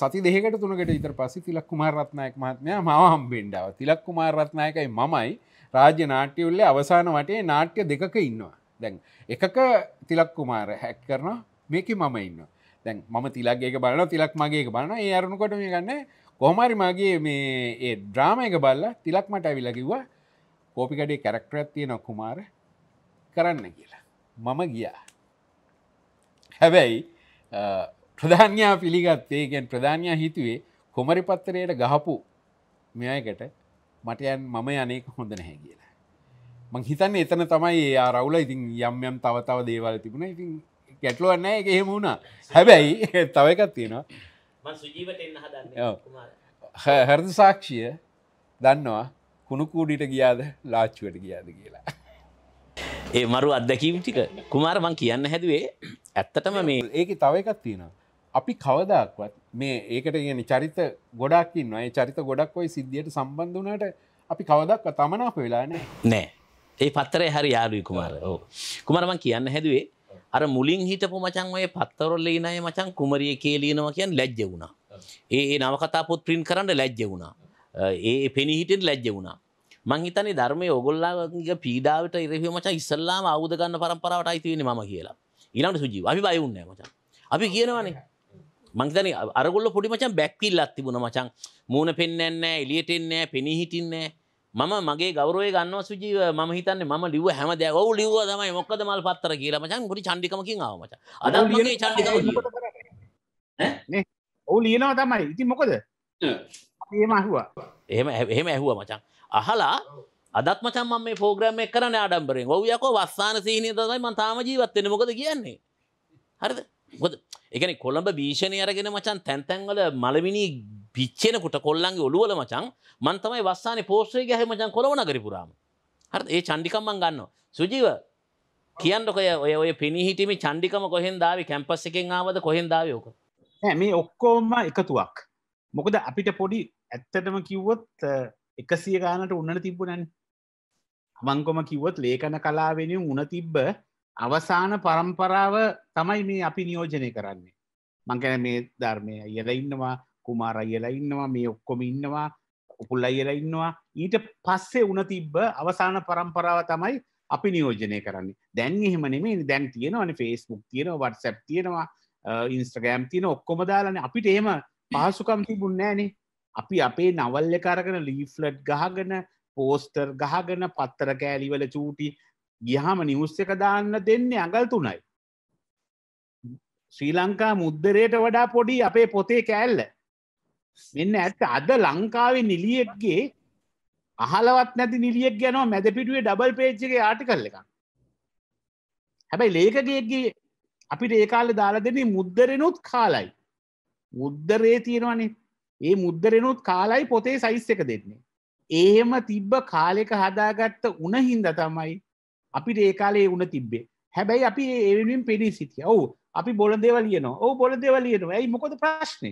සති දෙකට තුනකට ඉතර පසි තිලක් කුමාරත්නායක මහත්මය මවහම් බෙන්ඩාව තිලක් කුමාරත්නායකයි මමයි රාජ්‍ය නාට්‍යවල්ලේ අවසාන වටේ නාට්‍ය දෙකක ඉන්නවා. දැන් එකක තිලක් කුමාර හැක් කරනවා මේක මම ඉන්න. දැන් ම තිලක්ගේක බලන තිලක් මගේ බලන ඒ අරුණකොට මේ ගන්න කොහමරි මගේ මේ ඒ ද්‍රාමයක බල්ල තිලක් මට ඇවිලකිව්වා කෝපිකඩේ කැරක්ටරත් තියෙන කුමාර කරන්න කියලා. මම ගියා. හැබැයි ප්‍රධාන්‍යා පිළිගත්තේගෙන් ප්‍රධානයා හිතුවේ කොමරි පත්තරයට ගහපු මෙයකට මටයන් මම යනෙක හොඳ නැහැ කියලා මං හිතන්න එතන තමයි ඒ රවුල ඉතින් යම් යම් තවතාව දේවල් තිබුණ ඉතින් කැටලුවන්න එක එහෙම වුණා හැබැයි තව එකක් තියෙනවා හරද සාක්ෂිය දන්නවා කුණුකූඩිට ගියාද ලාච්චුවට ගියාද කියලා. ඒ මරු අත්දැකීම් ටික කුමාර මං කියන්න හැදුවේ ඇත්තටම මේ ඒක තව එකක් තියෙනවා අපි කවදක්වත් මේ ඒකට කියන චරිත ගොඩක්කින් නොය චරිත ගොඩක් ඔයි සිද්ධියට සම්බන්ධ වනට අපි කවදක් තමනාප වෙලාන නෑ ඒ පත්තරේ හරි යාරුයි කුමාර ඕ කුමරමන් කියන්න හැදුවේ අර මුලින් හිටපු මචන් ඔය පත්තරොල්ල නය මචන් කුමරිය කියලීනවා කියන් ලැජ්ජ වුණා ඒ නවකතාපොත් ප්‍රින් කරන්න ලැජ්ජ වුණා ඒ පෙනහිටෙන් ලැජ්ජ වුණා මංහිතන ධර්මය ඔගොල්ලාගේ පීඩාවට ඉරහි මච ඉස්සල්ලාම අවුදගන්න පරම්පරාවට අයිතිවෙන ම කියලා ඉලාට සුජීව අපි බයවුන්න මචන් අපි කියනවනේ මංතන අරගොල්ල පොඩි මචන් බැක්තිල්ලත් තිබුණ මචන් මූුණ පෙන්න්නෑ එලියටෙන්නෑ පෙනහිටින්නෑ මම මගේ ගෞරය ගන්න සුජීව ම හිතන්න ම ලිව හැම දැව ලිව තමයි මොක්කද මල් පත්තර කියලා මචන් ගොඩි චන්ඩිකමකින් ආමච අද ලියන චන්ඩිකම ඔවු ලියනවා තමයි ඉති මොකද ඒම ඇහවා එහෙම එහෙම ඇහුව මචන් අහලා අදත් මචන් මේ පෝග්‍රම කරන අඩම්බරෙන් ඔවයකෝ වස්සාන සහිනය තයි මන්තාම ජීවත්වෙන මොකද කියන්නේ හරිද එකන කොළඹ භීෂණය අරගෙන මචන් තැන්තැන්වල මලවිනි පිච්චෙනකුට කොල්ලන්ගේ ඔළුවල මචන් මන්තමයි වස්සාන පෝස්ත්‍රේ ගැහ මචන් කොළවන කරපුරාම හ ඒ චන්ඩිකම්මන් ගන්න සුජීව කියන්නකොය ඔය ඔය පිණිහිටම චන්ඩිකම කොහෙන් දාව කැම්පස් එකෙන් ආවද කොහෙන් දාවයෝක මේ ඔක්කෝම එකතුවක් මොකද අපිට පොඩි ඇත්තටම කිව්වොත් එකසිය ගානට උන්න තිබ්බ නැන් මංකොම කිව්වොත් ලේකන කලාවෙනින් උන තිබ්බ අවසාන පරම්පරාව තමයි මේ අපි නියෝජනය කරන්නේ. මංකැන මේ ධර්මය අයල ඉන්නවා කුමාර අයලා ඉන්නවා මේ ඔක්කොම ඉන්නවා උපුල් අයලා ඉන්නවා ඊට පස්සේ උන තිබ්බ අවසාන පරම්පරාව තමයි අපි නියෝජනය කරන්නේ දැන් එහෙමනෙම දැන් තියෙනවන ෆේස්බුක් තියෙනවා වටසැප් තියෙනවා ඉන්ස්ට්‍රගෑම් තියෙන ඔක්කොම දාලන අපිට ඒම පහසුකම් තිබුන්නෑනේ අපි අපේ නවල්ල කරගෙන ලීෆ්ලට් ගහගෙන පෝස්ටර් ගහගෙන පත්තර කෑලිවල චූටි ගියහම නිවස් එක දාන්න දෙන්නේ අඟල් තුනයි. ශ්‍රී ලංකා මුද්දරයට වඩා පොඩි අපේ පොතේ කෑල්ල. මෙන්න ඇත්ත අද ලංකාවේ නිලියෙක්ගේ අහලවත් නැති නිලියෙක් ගැනවා මැද පිටුවේ ඩබල් පේජ් එකේ ආටිකල් එකක්. හැබැයි ලේඛකයෙක්ගේ අපිට ඒ කාලේ දාලා දෙන්නේ මුද්දරෙනුත් කාලයි. මුද්දරේ තියෙනවනේ. ඒ මුද්දරෙනුත් කාලයි පොතේ සයිස් එක දෙන්නේ. එහෙම තිබ්බ කාලෙක හදාගත්ත උනහින්ද තමයි අපිට ඒකාලේ උන තිබ්බේ හැබැයි අපි එවෙනුවෙන් පෙනී සිටිය ඔවු අපි බොල දෙවලියන ඔහු බොල දෙවලියන ඇයි මොකොද ප්‍රශ්නය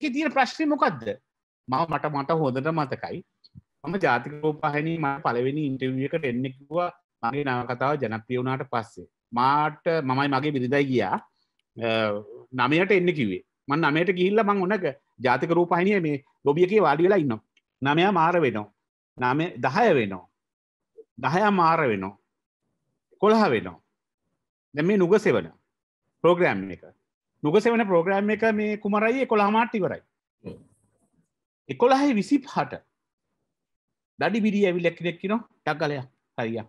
තියෙන ප්‍රශ්නය මොකක්ද මම මට මට හොදට මතකයි මම ජාතිකරෝපහනි ම පලවෙනි ඉන්ටවියකට එන්නෙක්වා මගේ නවකතාව ජනප්‍රිය වුණට පස්සේ මාට මමයි මගේ බිරිඳයි ගියා නමයට එන්න කිවේ මන් නමයට ගිල්ල මං ඕනක ජාතිකරූපහනිය මේ ගොබියකේ වාඩිවෙලා ඉන්නවා නමයා මාර වෙනවා නම දහය වෙනවා. දහයා මාර වෙනවා. කොළහ වෙනවා. දැ මේ නුගසෙවන ප්‍රෝග්‍රෑම් එක නුගසෙවන ප්‍රෝග්‍රෑම් එක මේ කුමරයි කොළහමාට්ටිවරයි. එකොළහයි විසි පහට දඩි බිරි ඇවි ලැක්කිරෙක්කිනො ටක්ගලයක් හරිය.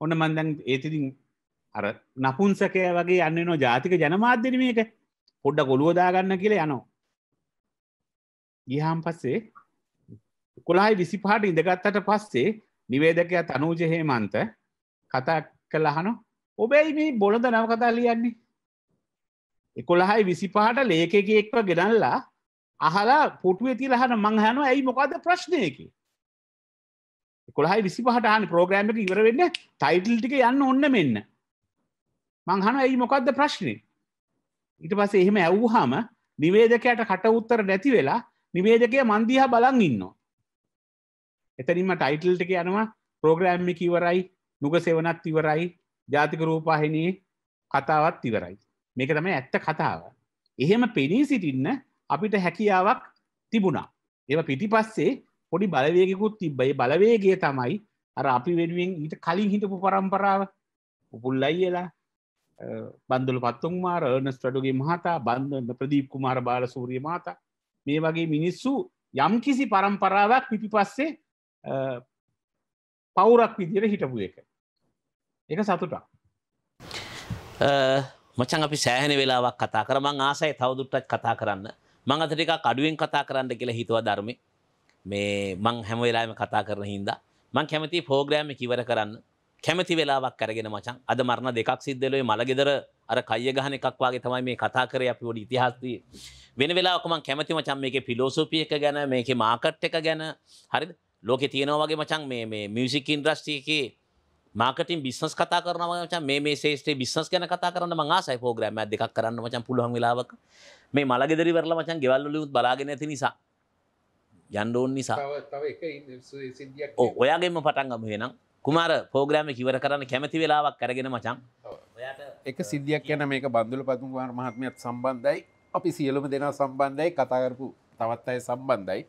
ඔන්න මන්දන් ඒතිරින් අර නපුන්සකය වගේ යන්න නො ජාතික ජනමාධ්‍යනීමක පොඩ්ඩ ගොළුවදාගන්න කියල යනවා. ගිහාම් පස්සේ කොළහයි විසිපහට ඉඳගත්තට පස්සේ නිවේදකයත් අනූජහේමන්ත කතා කළහනු ඔබැයි මේ බොලඳ නවකතා ලියන්නේ එකොළහයි විසිපහට ලේකෙකෙක්ව ගෙනල්ලා අහලා පුටුවේ තිලහන මංහන ඇයි මොකද ප්‍රශ්නයකි කොළහයි විසිපහට හනි ප්‍රෝග්‍රෑම් එක ඉවරවෙන්න ටයිටල් ටික යන්න ඔන්න මෙන්න මංහන ඇයි මොකක්ද ප්‍රශ්නය ඉට පස්සේ එහෙම ඇව්හම නිවේදකයට කට උත්තර නැති වෙලා නිවේදකය මන්දිහා බලන් ඉන්නවා එතැනින්ම ටයිටල්ට යනවා ප්‍රෝග්‍රෑම්ම කිවරයි නුග සෙවනත් ඉවරයි ජාතික රූපාහිනයේ කතාවත් ඉවරයි. මේක තමයි ඇත්ත කතාව. එහෙම පෙනී සිටින්න අපිට හැකියාවක් තිබුණා. ඒව පිටිපස්සේ පොඩි බලවේගෙකුත් තිබ්බයි බලවේගය තමයි අර අපි වෙනුවෙන් ඊට කලින් හිටපු පරම්පරාව උපුල් අයියලා බන්දුල පත්තුන්මාර ර්නස්ටඩුගේ මහතා බන්ධ ප්‍රදීප් කුමාර බාල සූරිය මහතා මේ වගේ මිනිස්සු යම් කිසි පරම්පරාවක් පිටිපස්සේ පවුරක් විදියට හිටපු එක එක සතුටක් මචන් අපි සෑහෙන වෙලාවක් කතා කරමං ආසයි තවදුට්ටක් කතා කරන්න මං අතටික කඩුවෙන් කතා කරන්න කියලා හිතුව ධර්ම මේ මං හැම වෙලාම කතා කරන හින්දා මං කැමති පෝග්‍රෑම කිවර කරන්න කැමති වෙලාවක් කරගෙන මචන් අද මරණ දෙකක් සිද්ධලේ මළගෙදර අර කය ගහන එකක් වගේ තමයි මේ කතා කරේ අපි ඔඩ ඉතිහාසය වෙන වෙලාකම කැමති මචන් මේක ෆිලෝසෝපිය එක ගැන මේක මාකට් එක ගැන හරිද ලෝකෙ තියෙනවා වගේ මචං මේ මේ මියුසික් ඉන්ඩස්ට්‍රි එකේ මාකටින් බිස්නස් කතා කරනවා මචං මේ මේ ශේෂ්ඨේ බිස්නස් ගැන කතා කරන්න මං ආසයි ප්‍රෝග්‍රෑම් එකක් දෙකක් කරන්න මචං පුළුවන් වෙලාවක මේ මලගෙදරි වරලා මචං ගෙවල් වලින් බලාගෙන ඇති නිසා යන්න ඕන නිසා ඔයාගේම පටන්ගම වෙනම් කුමාර පෝග්‍රෑම කිවර කරන්න කැමති වෙලාවක් කරගෙන මචන් එක සිද්ධියක් යන මේක බඳුල පතුමාර මහත්මයත් සම්බන්ධයි අපි සියලුම දෙනා සම්බන්ධයි කතාකරපු තවත් අය සම්බන්ධයි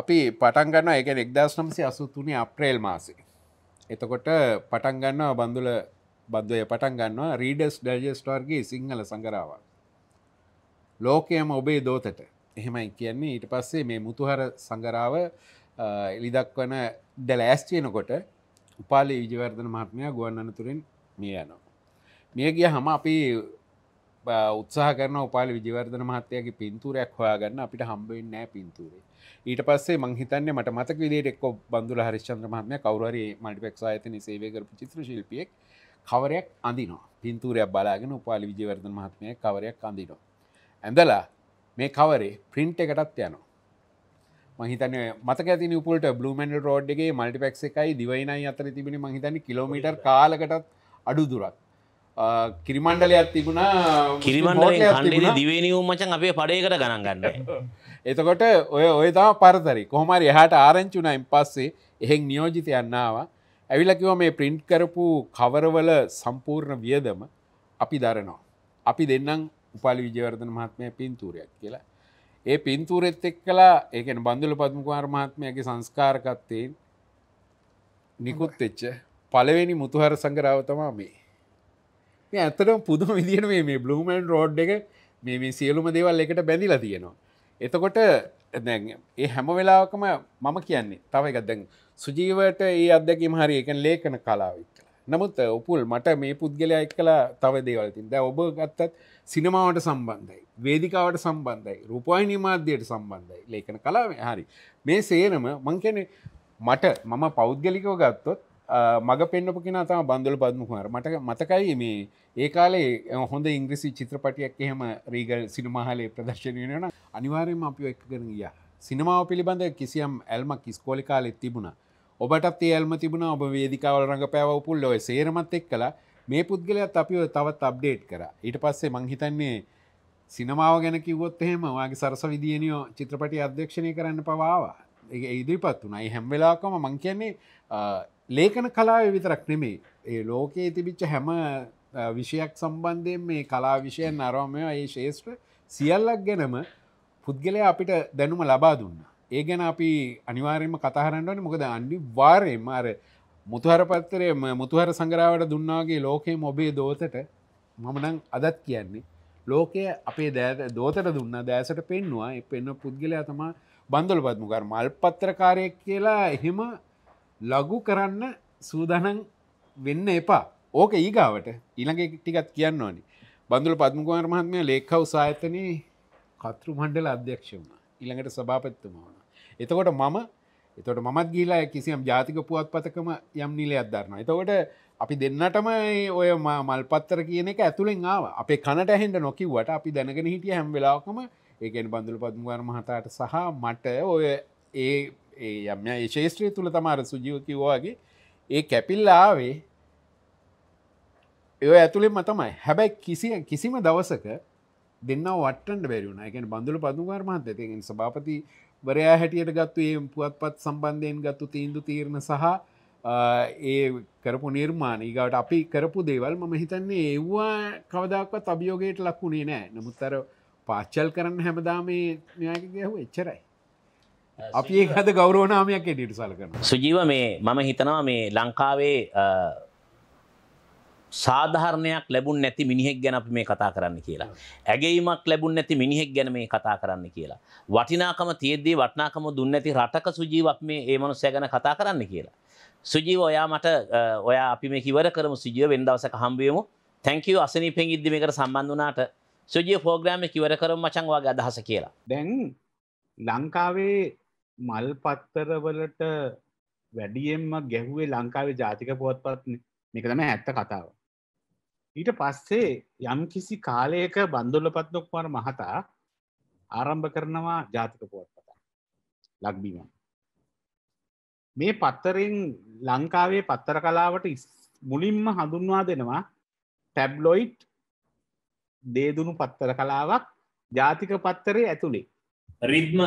අපි පටන්ගන්න එක එක්දශනම්සි අසුතුනි අප්‍රේල් මාසේ එතකොට පටන්ගන්න බඳුල බද්ධය පටන්ගන්නවා රීඩස් ඩජස්ටර්ගේ සිංහල සංගරාව ලෝකයම ඔබේ දෝතට එහෙමයි කියන්නේ ඊට පස්සේ මේ මුතුහර සංගරාව එලිදක් වන දැලෑස්ටයනකොට උපාලි විජවර්ධන මහත්මය ගුවන්න තුරින් මිය යනවා මිය ගිය හම අපි උත්සාහ කරන උපාල විජවර්ධන මහත්තයගේ පින්තුරයක් හොයාගන්න අපිට හම්බෙන් නෑ පින්තුරේ ඊට පස්සේ මංහිතන්න මට මතක විදිට එක්ක බඳුල හරිශ්චන්ද්‍ර මහත්මය කවරරි මටිපෙක් සායතන සේවය කරපු චිත්‍ර ශිල්පියෙක් කවරයක් අඳිනවා පින්තුරයක් බලාගෙන උපාලි විජවර්ධන මහත්මය කවරයක් අඳිනවා ඇඳලා මේ කවරේ ප්‍රින්ට් එකටත් යනවා මහිතන මතක ඇති නිපුලට බ්ලමන් රෝඩ්ගේ මල්ටිපෙක් එකයි දිවයිනයි අතර තිබෙන මහිතන කිලෝමීටර් කාලකටත් අඩු දුරක් කිරිමණ්ඩලයක් තිබුණා කිරිමණ්ඩල කණ්ඩේ දිවනිවුම් මචන් අපේ පඩයකට ගණන් ගන්න එතකොට ඔය ඔය තම පරතරි කොහමරි එහට ආරංචුනයින් පස්සේ එහෙක් නියෝජිත යන්නවා ඇවිලකිව මේ ප්‍රින්ට් කරපු කවරවල සම්පූර්ණ වියදම අපි දරනවා අපි දෙන්නම් උපාලි විජවර්ධන මහත්මය පින්තූරයක් කියලා ඒ පින්තූරෙත් එක් කලා ඒකන බඳුල පත්මකුවාර් මහත්මයගේ සංස්කාරකත්තයෙන් නිකුත් එච්ච පලවෙනි මුතුහර සංගරාව තමා මේ මේ ඇත්තටම පුදුම විදිහට මේ බ්ලූමන් රෝඩ් එක මේ සියලුම දේවල් එකට බැඳිලා තියෙනවා. එතකොට ඒ හැම වෙලාකම මම කියන්නේ තව එකත්දැන් සුජීවට ඒ අදැකීම හරි එකන් ලේකන කලාවික් නමුත් උපුල් මට මේ පුද්ගලයා එක් කලා තව දේවල්තින් ද ඔබ ගත්තත් සිනමාවට සම්බන්ධයි වේදිකාවට සම්බන්ධයි රූපවාහිනි මාධ්‍යයට සම්බන්ධයි ලේකන කලාව හරි මේ සේනම මංකැන මට මම පෞද්ගලිකව ගත්තොත් මග පෙන්න්නපු කියෙන තම බන්ඳල බදමුහර මට මතකයි මේ ඒ කාලේ හොඳ ඉංග්‍රසි චිත්‍රපටියක් එහෙම රීගල් සිනමහලේ ප්‍රදර්ශනය වෙන අනිවාරයෙන් අපි එක් කරන ගිය සිනමාව පිළිබඳ කිසියම් ඇල්මක් ස්කෝලි කාලෙත් තිබුණා ඔබටත් ඒල්ම තිබුණ ඔබ වේදිකාවල රඟ පැවපුල් ඔය සේරමත් එක් කළ මේ පුද්ගලයක්ත් අපි තවත් අප්ඩේට් කර ඊට පස්සේ මංහිතන්නේ සිනමාව ගැන කිවොත් එහෙම වගේ සරස විදියනියෝ චිත්‍රපටි අධ්‍යක්ෂණය කරන්න පවාවා ඒ ඉදිරිපත් වුණයි හැම්වෙලාකම මං කියන්නේ ලේඛන කලාව විතරක් නෙමේ ඒ ලෝකයේ තිබිච්ච හැම විෂයක් සම්බන්ධයෙන් මේ කලා විෂයන් අරෝමය ඒ ශේෂ්‍ර සියල්ලක් ගැනම පුද්ගලය අපිට දැනුම ලබා දුන්න. ඒ ගැන අපි අනිවාරයම කතාහරන්නවන මොකද අන්ඩි වාරයෙන් අර මුතුහර පත්තරය මුතුහර සංගරාවට දුන්නාගේ ලෝකයේ මොබේ දෝතට මමනං අදත් කියන්නේ. ලෝකය අපේ දෑ දෝතට දුන්න දෑසට පෙන්වා එ පෙන්න පුද්ගලයා තමා බන්දල පත්මුකර මල් පත්‍රකාරයක් කියලා එහෙම ලගු කරන්න සූදානන් වෙන්න එපා ඕක ඒගාවට ඊළඟ ටිකත් කියන්න ඕනි බඳුල පත්මකුවර් මහත්මය ලේකව සායතන කතරු මණ්ඩල අධ්‍යක්ෂ වුණ ඊළඟට සභාපත්තුම වුණ එතකොට මම එතොට මත් ගීලා කිසියම් ජාතික පුවත් පතකම යම් නිලේ අදධරන්න එතකොට අපි දෙන්නටම ඔය මල්පත්තර කියන එක ඇතුළෙන් ආව අප කනට ඇහෙන්ට නොකිවට අපි දැනගෙන හිටිය හැම් වෙලාක්ම ඒකෙන් බඳුල පත්මුවර් මහතාට සහ මට ඔය ඒ ඒ යම ඒ ශේෂත්‍රය තුළ තමාර සුජීව කිව්වාගේ ඒ කැපිල්ලාවේ ඒ ඇතුළේ මතමයි හැබැයි කිසි කිසිම දවසක දෙන්න වටන්ට බැරුණ එකෙන් බඳුල පදුකාර මහත තිෙන් සභාපති වරයා හැටියට ගත්තු ඒ පුවත්පත් සම්බන්ධයෙන් ගත්තු තීන්දු තීරණ සහ ඒ කරපු නිර්මාණ ඒගවට අපි කරපු දේවල් මම හිතන්නේ ඒවා කවදක්වත් අභියෝගයට ලක්ුණේ නෑ නමුත්තර පාච්චල් කරන්න හැමදාම මේ න්‍යයක ගැහු එච්චරයි අපි ඒ හද ගෞරෝනාමයක් එඩට සලකන සුජීව මේ මම හිතනවා මේ ලංකාවේ සාධාරණයක් ලැබුන් නැති මිනිහෙක් ගැන අපි මේ කතා කරන්න කියලා. ඇගේීමක් ලැබුන් නැති මිනිහෙක් ගැන මේ කතා කරන්න කියලා. වටිනාකම තියද්දී වටනාකම දුන්න ඇති රටක සුජීවක් මේ ඒ මනුස්සය ගැන කතා කරන්න කියලා. සුජීව ඔයා මට ඔයා අපි මේ කිවර කරම සුජිය වෙන්දවසක හම්බියමු තැංකව අසනී පෙන් ඉදදිමිකට සම්බන්ධ වනාට සුජිය ෆෝග්‍රෑම කිවර කරම මචංවාගේ අදහස කියලා. දැන් ලංකාවේ මල් පත්තරවලට වැඩියෙන්ම ගැහුවේ ලංකාවේ ජාතික පුවත්පත්න මේක තම ඇත්ත කතාව. ඊට පස්සේ යම් කිසි කාලයක බන්දුල්ල පත්නොක්මර මහතා ආරම්භ කරනවා ජාතික පුවත්පතා ලක්බීම. මේ පත්තරෙන් ලංකාවේ පත්තර කලාවට මුලින්ම හඳුන්වා දෙනවා ටැබ්ලොයිට් දේදුණු පත්තර කලාවක් ජාතික පත්තරේ ඇතුළේ රිද්ම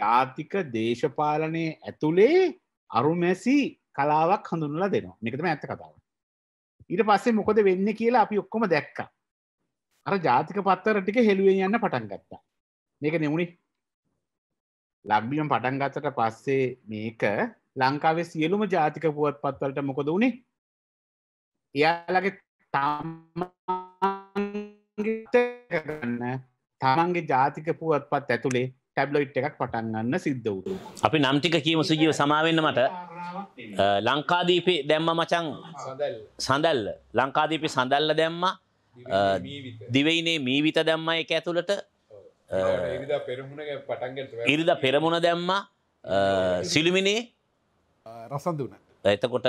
ජාතික දේශපාලනය ඇතුළේ අරුමැසි කලාවක් හඳුන්ලා දෙනවා මෙකතම ඇත්ත කතාව. ඊට පස්සේ මොකද වෙන්න කියලා අපි ඔක්කොම දැක්ක. අර ජාතික පත්තර ටික හෙළුවෙන් යන්න පටන් ගත්තා. මේක නෙවුණි ලක්බියම් පටන් ගත්තට පස්සේ මේක ලංකාවේ සියලුම ජාතික පුවත් පත්වලට මොකද වුණේ එයාලගේ තමා කරන්න තමන්ගේ ජාතික පුවත්පත් ඇතුළේ ටැබ්ලොයිට් එකක් පටන්ගන්න සිද්ධ වුතු. අපි නම්ටික කියීම සුජීව සමාවෙන්න මට ලංකාදීපි දැම්ම මචං සඳල් ලංකාදීපි සඳල්ල දැම්ම දිවයිනේ මීවිත දැම්ම එක ඇතුළට ඉරිද පෙරමුණ දැම්ම සිලිමිනේ රසඳ වන එතකොට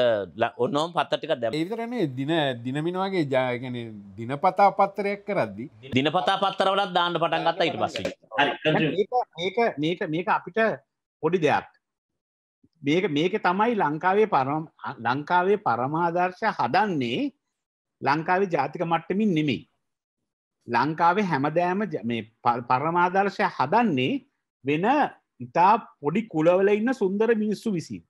ඔන්නෝම් පත්ත ටික දැ ඒතරනේ දින දිනමිනවාගේ ජයගන දිනපතා පත්තරයක් කරද්දි දිනපතා පත්තරවලත් දාන්න පටන් ගත්තා ඉට පස්ස මේක මේක අපිට පොඩි දෙයක් මේක මේක තමයි ලංකාවේ පරම් ලංකාවේ පරමාදර්ශය හදන්නේ ලංකාවේ ජාතික මට්ටමින් නෙමෙයි ලංකාවේ හැමදෑම පරමාදර්ශය හදන්නේ වෙන ඉතා පොඩි කුලවල ඉන්න සුන්දර මිනිස්සු විසින්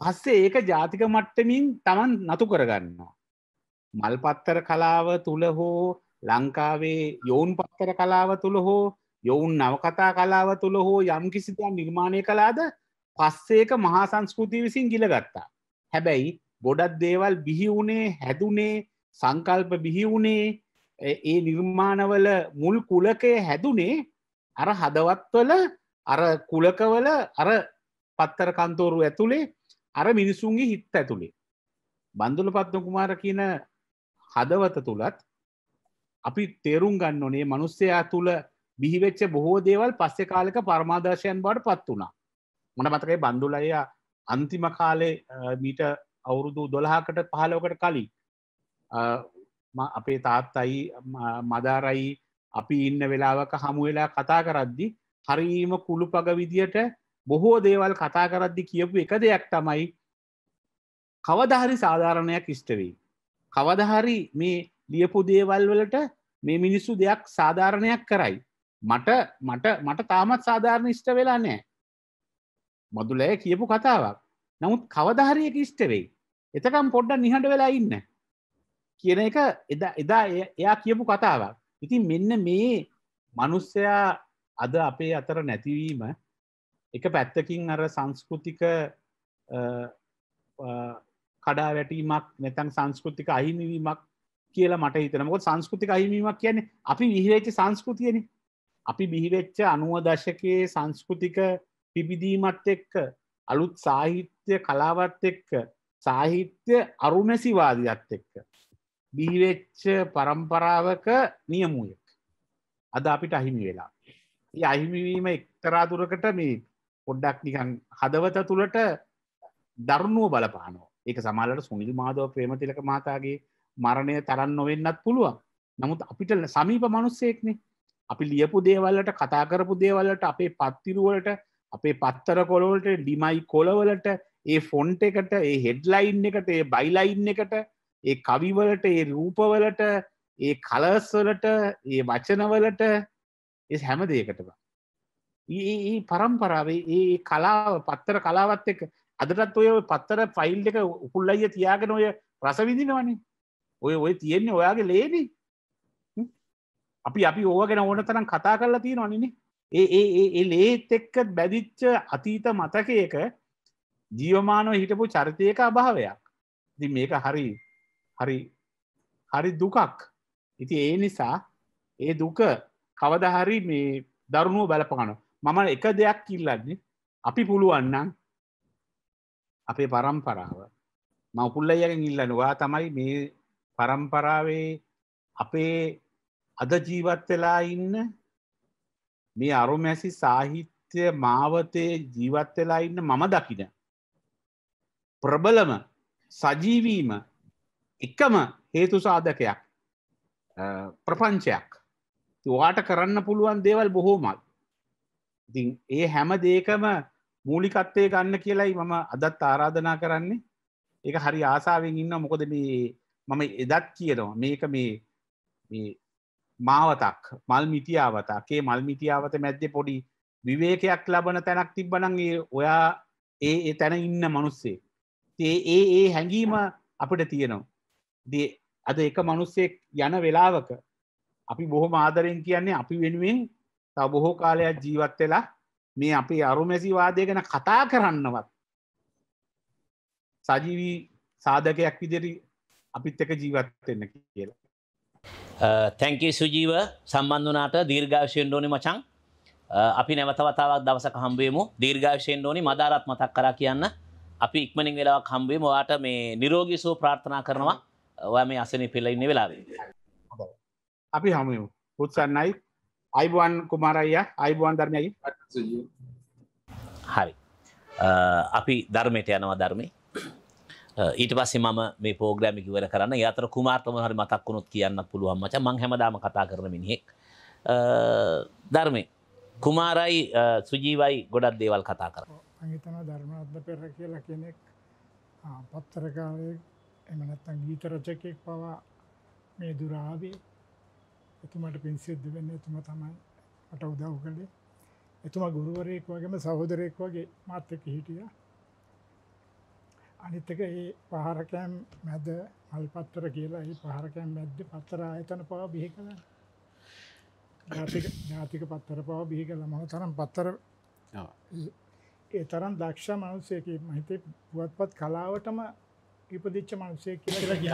පස්සේ ඒක ජාතික මට්ටමින් තමන් නතු කරගන්නවා. මල් පත්තර කලාව තුළ හෝ ලංකාවේ යොවුන් පත්තර කලාව තුළ හෝ යොවුන් නවකතා කලාව තුළ හෝ යම් කිසිතයක් නිර්මාණය කලාද පස්සේක මහා සංස්කෘතිය විසින් ගිලගත්තා. හැබැයි ගොඩත් දේවල් බිහි වුණේ හැදුනේ සංකල්ප බිහි වුණේ ඒ නිර්මාණවල මුල් කුලකය හැදුනේ අර හදවත්වල අර කුලකවල අර පත්තර කන්තෝරු ඇතුළේ අර මිනිසුන්ගේ හිත් ඇතුළේ බන්දුල පත්න කුමාර කියන හදවත තුළත් අපි තේරුම් ගන්න ඕනේ මනුස්සයා තුළ බිහිවෙච්ච බොහෝ දේවල් පස්සෙ කාලක පර්මාදර්ශයන් බවට පත් වුණා මන මතකයි බන්දුලය අන්තිම කාලේ මීට අවුරුදු දොළහකට පහලෝකට කලින් අපේ තාත්තයි මදාරයි අපි ඉන්න වෙලාවක හමුවෙලා කතා කරද්දි හරීම කුළුපග විදියට බොහෝ දේවල් කතා කරද්දි කියපු එක දෙයක් තමයි කවදහරි සාධාරණයක් ඉෂ්ටවී. කවදහරි මේ ලියපු දේවල් වලට මේ මිනිස්සු දෙයක් සාධාරණයක් කරයි. මට මට මට තාමත් සාධාරණ ඉෂ්ට වෙලා නෑ. මදුලය කියපු කතාවක්. නමුත් කවදහරියක ඉෂ්ට වෙයි. එතකම් පොඩ්ඩ නිහඬ වෙලා ඉන්න. කියන එක එදා එදා එයා කියපු කතාවක්. ඉතින් මෙන්න මේ මනුස්සයා අද අපේ අතර නැතිවීම එක පැත්තකින් අර සංස්කෘතික කඩා වැටීමක් නැතන් සංස්කෘතික අහිමිවීමක් කියලා මට හිතනකොත් සංස්කෘතික අහිමීමක් කියන්නේ අපි විහිවෙච්ච සංස්කෘතියන අපි බිහිවෙච්ච අනුව දශකයේ සංස්කෘතික පිබිදීමත් එක්ක අලුත් සාහිත්‍ය කලාවත් එක්ක සාහිත්‍ය අරුමැසිවාදයක්ත් එක්ක බිහිවෙච්ච පරම්පරාවක නියමුයක් අද අපිට අහිමි වෙලා අහිමිවීම එක්තරාදුරකට මේ පොඩ්ඩක් නිකන් හදවත තුළට දරුණුව බලපානෝ ඒක සමාලට සුනිල් මාදව ප්‍රේමතිලක මතාගේ මරණය තරන් නොවෙන්නත් පුළුවන් නමුත් අපිට සමීප මනුස්සයෙක්නෙ අපි ලියපු දේවල්ලට කතා කරපු දේවල්ලට අපේ පත්තිරුවලට අපේ පත්තර කොළවලට ඩිමයි කොළවලට ඒ ෆොන්ට එකට ඒ හෙඩ්ලයින් එකට ඒ බයිලයින් එකට ඒ කවිවලට ඒ රූපවලට ඒ කලස්වලට ඒ වචනවලට එ හැම දේකටවා ඒ පරම්පරාවේ ඒ කලාව පත්තර කලාවත් එක අදටත් ඔය පත්තර ෆයිල් එක උපුල් අයිය තියාගෙන ඔය රස විදිනවනේ ඔය ඔය තියෙන්නේ ඔයාගේ ලේනි අපි අපි ඕවගෙන ඕන තරම් කතා කරලා තියෙනවනිනේ ඒ ඒ ඒ ලේත් එක්ක බැදිච්ච අතීත මතකයක ජීවමානව හිටපු චරිතයක අභාවයක් දි මේක හරි හරි හරි දුකක් ඉති ඒ නිසා ඒ දුක කවදහරි මේ දරුණුව බලපානවා මම එක දෙයක් කිල්ලන්නේ අපි පුළුවන්නම් අපේ පරම්පරාව මවපුල්ලයගෙන් ඉල්ලනවා තමයි මේ පරම්පරාවේ අපේ අද ජීවත් වෙලා ඉන්න මේ අරුමැසි සාහිත්‍ය මාවතේ ජීවත් වෙලා ඉන්න මම දකින ප්‍රබලම සජීවීම එකම හේතු සාධකයක් ප්‍රපංචයක් වාට කරන්න පුළුවන් දේවල් බොහෝමත් ඉතින් ඒ හැම දේකම මූලිකත්වය ගන්න කියලයි මම අදත් ආරාධනා කරන්නේ ඒක හරි ආසාාවෙන් ඉන්න මොකොද මේ මම එදත් කියනවා මේක මේ මාවතක් මල් මිටියාවතගේ මල් මිටියාවත මැද්දෙ පොඩි විවේකයක් ලබන තැනක් තිබ්බනන්ගේ ඔයා ඒ ඒ තැන ඉන්න මනුස්සේ ඒ ඒ ඒ හැඟීම අපිට තියෙනවා දේ අද එක මනුස්සෙක් යන වෙලාවක අපි බොහොම ආදරෙන් කියන්නේ අපි වෙනුවෙන් තව බොහෝ කාලයක් ජීවත් වෙලා මේ අපි අරුමැසිවාදය ගැන කතා කරන්නවත් සජීවී සාධකයක් විදිරි අපිත් එක ජීවත්වෙන්න කියලා. තැන්කේ uh, සුජීව සම්බන්ධ වනාට දීර්ඝාශයෙන් ඕනි මචං uh, අපි නැවතවතාවක් දවසක හම්බේමු දීර්ඝාශයෙන් ඕනි මදාරත් මතක් කරා කියන්න අපි ඉක්මනින් වෙලාවක් හම්බේම වාට මේ නිරෝගී සුව ප්‍රාර්ථනා කරනවා ඔයා මේ අසනි පෙළඉන්න වෙලාවේ අපි හමු උත්සන්නයි අයිබුවන් කුමාරයිය අයිබුවන් ධර්මයයි හරි අපි ධර්මයට යනවා ධර්මය ඊට පස්සේ මම මේ පෝග්‍රෑමි කිවර කරන්න යතර කුමාර්තම හරි මතක් වුණොත් කියන්න පුළුවන් මච මං හැමදාම කතා කරන මිනිහෙක් ධර්මය කුමාරයි සුජීවයි ගොඩක් දේවල් කතා කර අගතන ධර්මත්ම පෙර කියලා කෙනෙක් පත්තරකාරය එමනත්තන් ගීත රචකෙක් පවා මේ දුරාවේ එතුමට පින් සිද්ධ වෙන්න එතුම තමයි මට උදව් කළේ එතුමා ගුරුවරයෙක් වගේම සහෝදරයෙක් වගේ මාත්‍යක හිටිය අනිත්තක ඒ පහරකෑම් මැද මල්පත්තර කියලා ඒ පහරකෑම් මැද්ද පත්තර ආයතන පවා බිහි කළ ජාතික පත්තර පවා බිහි කළ මන තරම් පත්තර ඒ තරම් දක්ෂ මනුස්සයක මහිතේ පුවත්පත් කලාවටම ඉපදිච්ච මනුසේ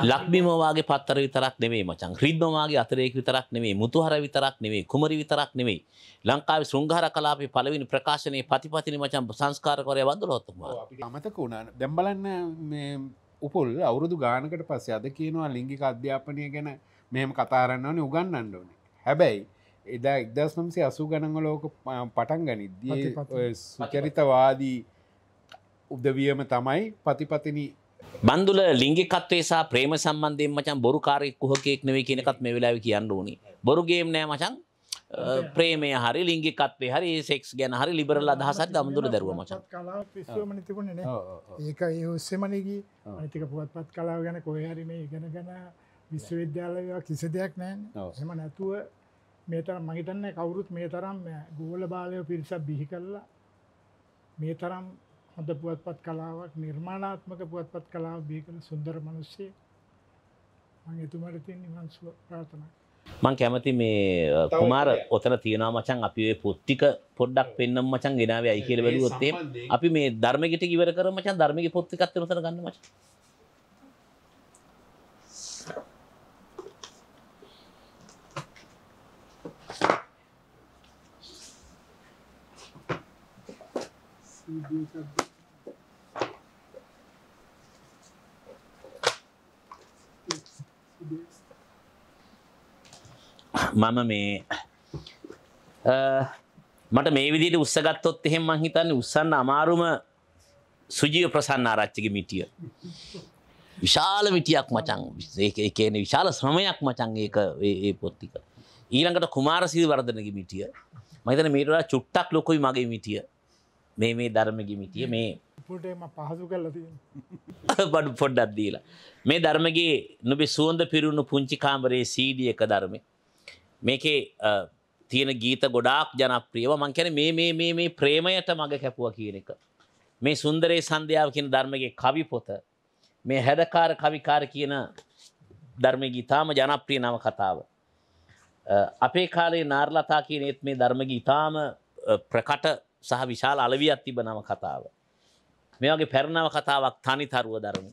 ලක්බිමවාගේ පත්තර විතරක් නෙවේ මචන් ්‍රීද්මවාගේ අතරයෙක් විතරක් නෙවේ මුතුහර විතරක් නෙවේ කුමරි විතරක් නෙවෙයි ලංකාව සුංහර කලාපි පලවිනි ප්‍රකාශනය පතිපතින මචන් සංස්කාරකරය වදලොත්තුවා අමතක වුණා දැම්බලන්න උපොල් අවුරුදු ගානකට පස්සේ අද කියනවා ලිංගික අධ්‍යාපනය ගැන මෙම කතාරන්නවන උගන්න අන්ඩෝනේ හැබැයි එදා එක්දස් නම්සේ අසු ගණන්ව ලෝක පටන් ගනිද්දී සුචරිතවාදී උදවියම තමයි පතිපතිනි බන්දුල ලිංගිකත්වයේ සහ ප්‍රේම සම්බන්ධයෙන් මචං බොරුකාරයෙක් කුහකයෙක් නෙවෙයි කියන එකත් මේ වෙලාවේ කියන්න ඕනේ. බොරු ගේම් නෑ මචං. ප්‍රේමය හරි ලිංගිකත්වේ හරි සෙක්ස් ගැන හරි ලිබරල් අදහසක් දමුදුර දරුව මචන් කලාම තිබුණ ඒක ඒ ඔස්සෙමනගේ අනිතික පුවත්පත් කලාව ගැන කොහරි මේ ඉගෙන ගැන විශ්වවිද්‍යාලයවා කිසි දෙයක් නෑ එම නැතුව මේතර මහිතන්න කවුරුත් මේ තරම් ගෝල බාලයෝ පිරිසක් බිහි කරලා මේ තරම් හොඳ පුවත්පත් කලාවක් නිර්මාණාත්මක පුවත්පත් කලාව බිහිකන සුන්දර මිනිස්සේ මම එතුමාට තියෙන නිවන් සුව ප්‍රාර්ථනා මං කැමති මේ කුමාර ඔතන තියෙනවා මචං අපි ඔය පොත්තික පොඩ්ඩක් පෙන්නම් මචං ගෙනාවේ අය කියලා බැලුවොත් අපි මේ ධර්මෙකට ඉවර කරමු මචං ධර්මෙගේ පොත් ටිකක් තන ගන්න මචං මම මේ මට මේ විදිට උත්සගත්තොත් එහෙම මහිතන්න උත්සන්න අමාරුම සුජීව ප්‍රසන්න ආරච්චික මිටිය. විශාල මිටියක් මචං කියන විශාල ශ්‍රමයක් මචං ඒක ඒ පොත්තික. ඊළඟට කුමාර සිරි වර්ධනක මිටිය මහිතන මේටලා චුට්ටක් ලොකුයි මගේ මිටිය මේ මේ ධර්ම ගිමිතිය මේ පුටේම පහසු කරලා තියෙන බඩු පොඩ්ඩක් දීලා මේ ධර්මගේ නුඹේ සුවඳ පිරුණු පුංචි කාමරයේ CD එක ධර්මෙ මේකේ තියෙන ගීත ගොඩාක් ජනප්‍රියව මං කියන්නේ මේ මේ මේ මේ ප්‍රේමයට මග කැපුවා කියන එක මේ සුන්දරේ සන්ධ්‍යාව කියන ධර්මගේ කවි පොත මේ හැදකාර කවිකාර කියන ධර්මයේ ගීතාම ජනප්‍රිය නව කතාව අපේ කාලේ නාරලතා කියන ඒත් මේ ධර්මගේ ඊටාම ප්‍රකට සහ විශාල අලවියක් තිබනම කතාව. මේ වගේ පැරණාව කතාවක් තනි තරුව ධර්ම.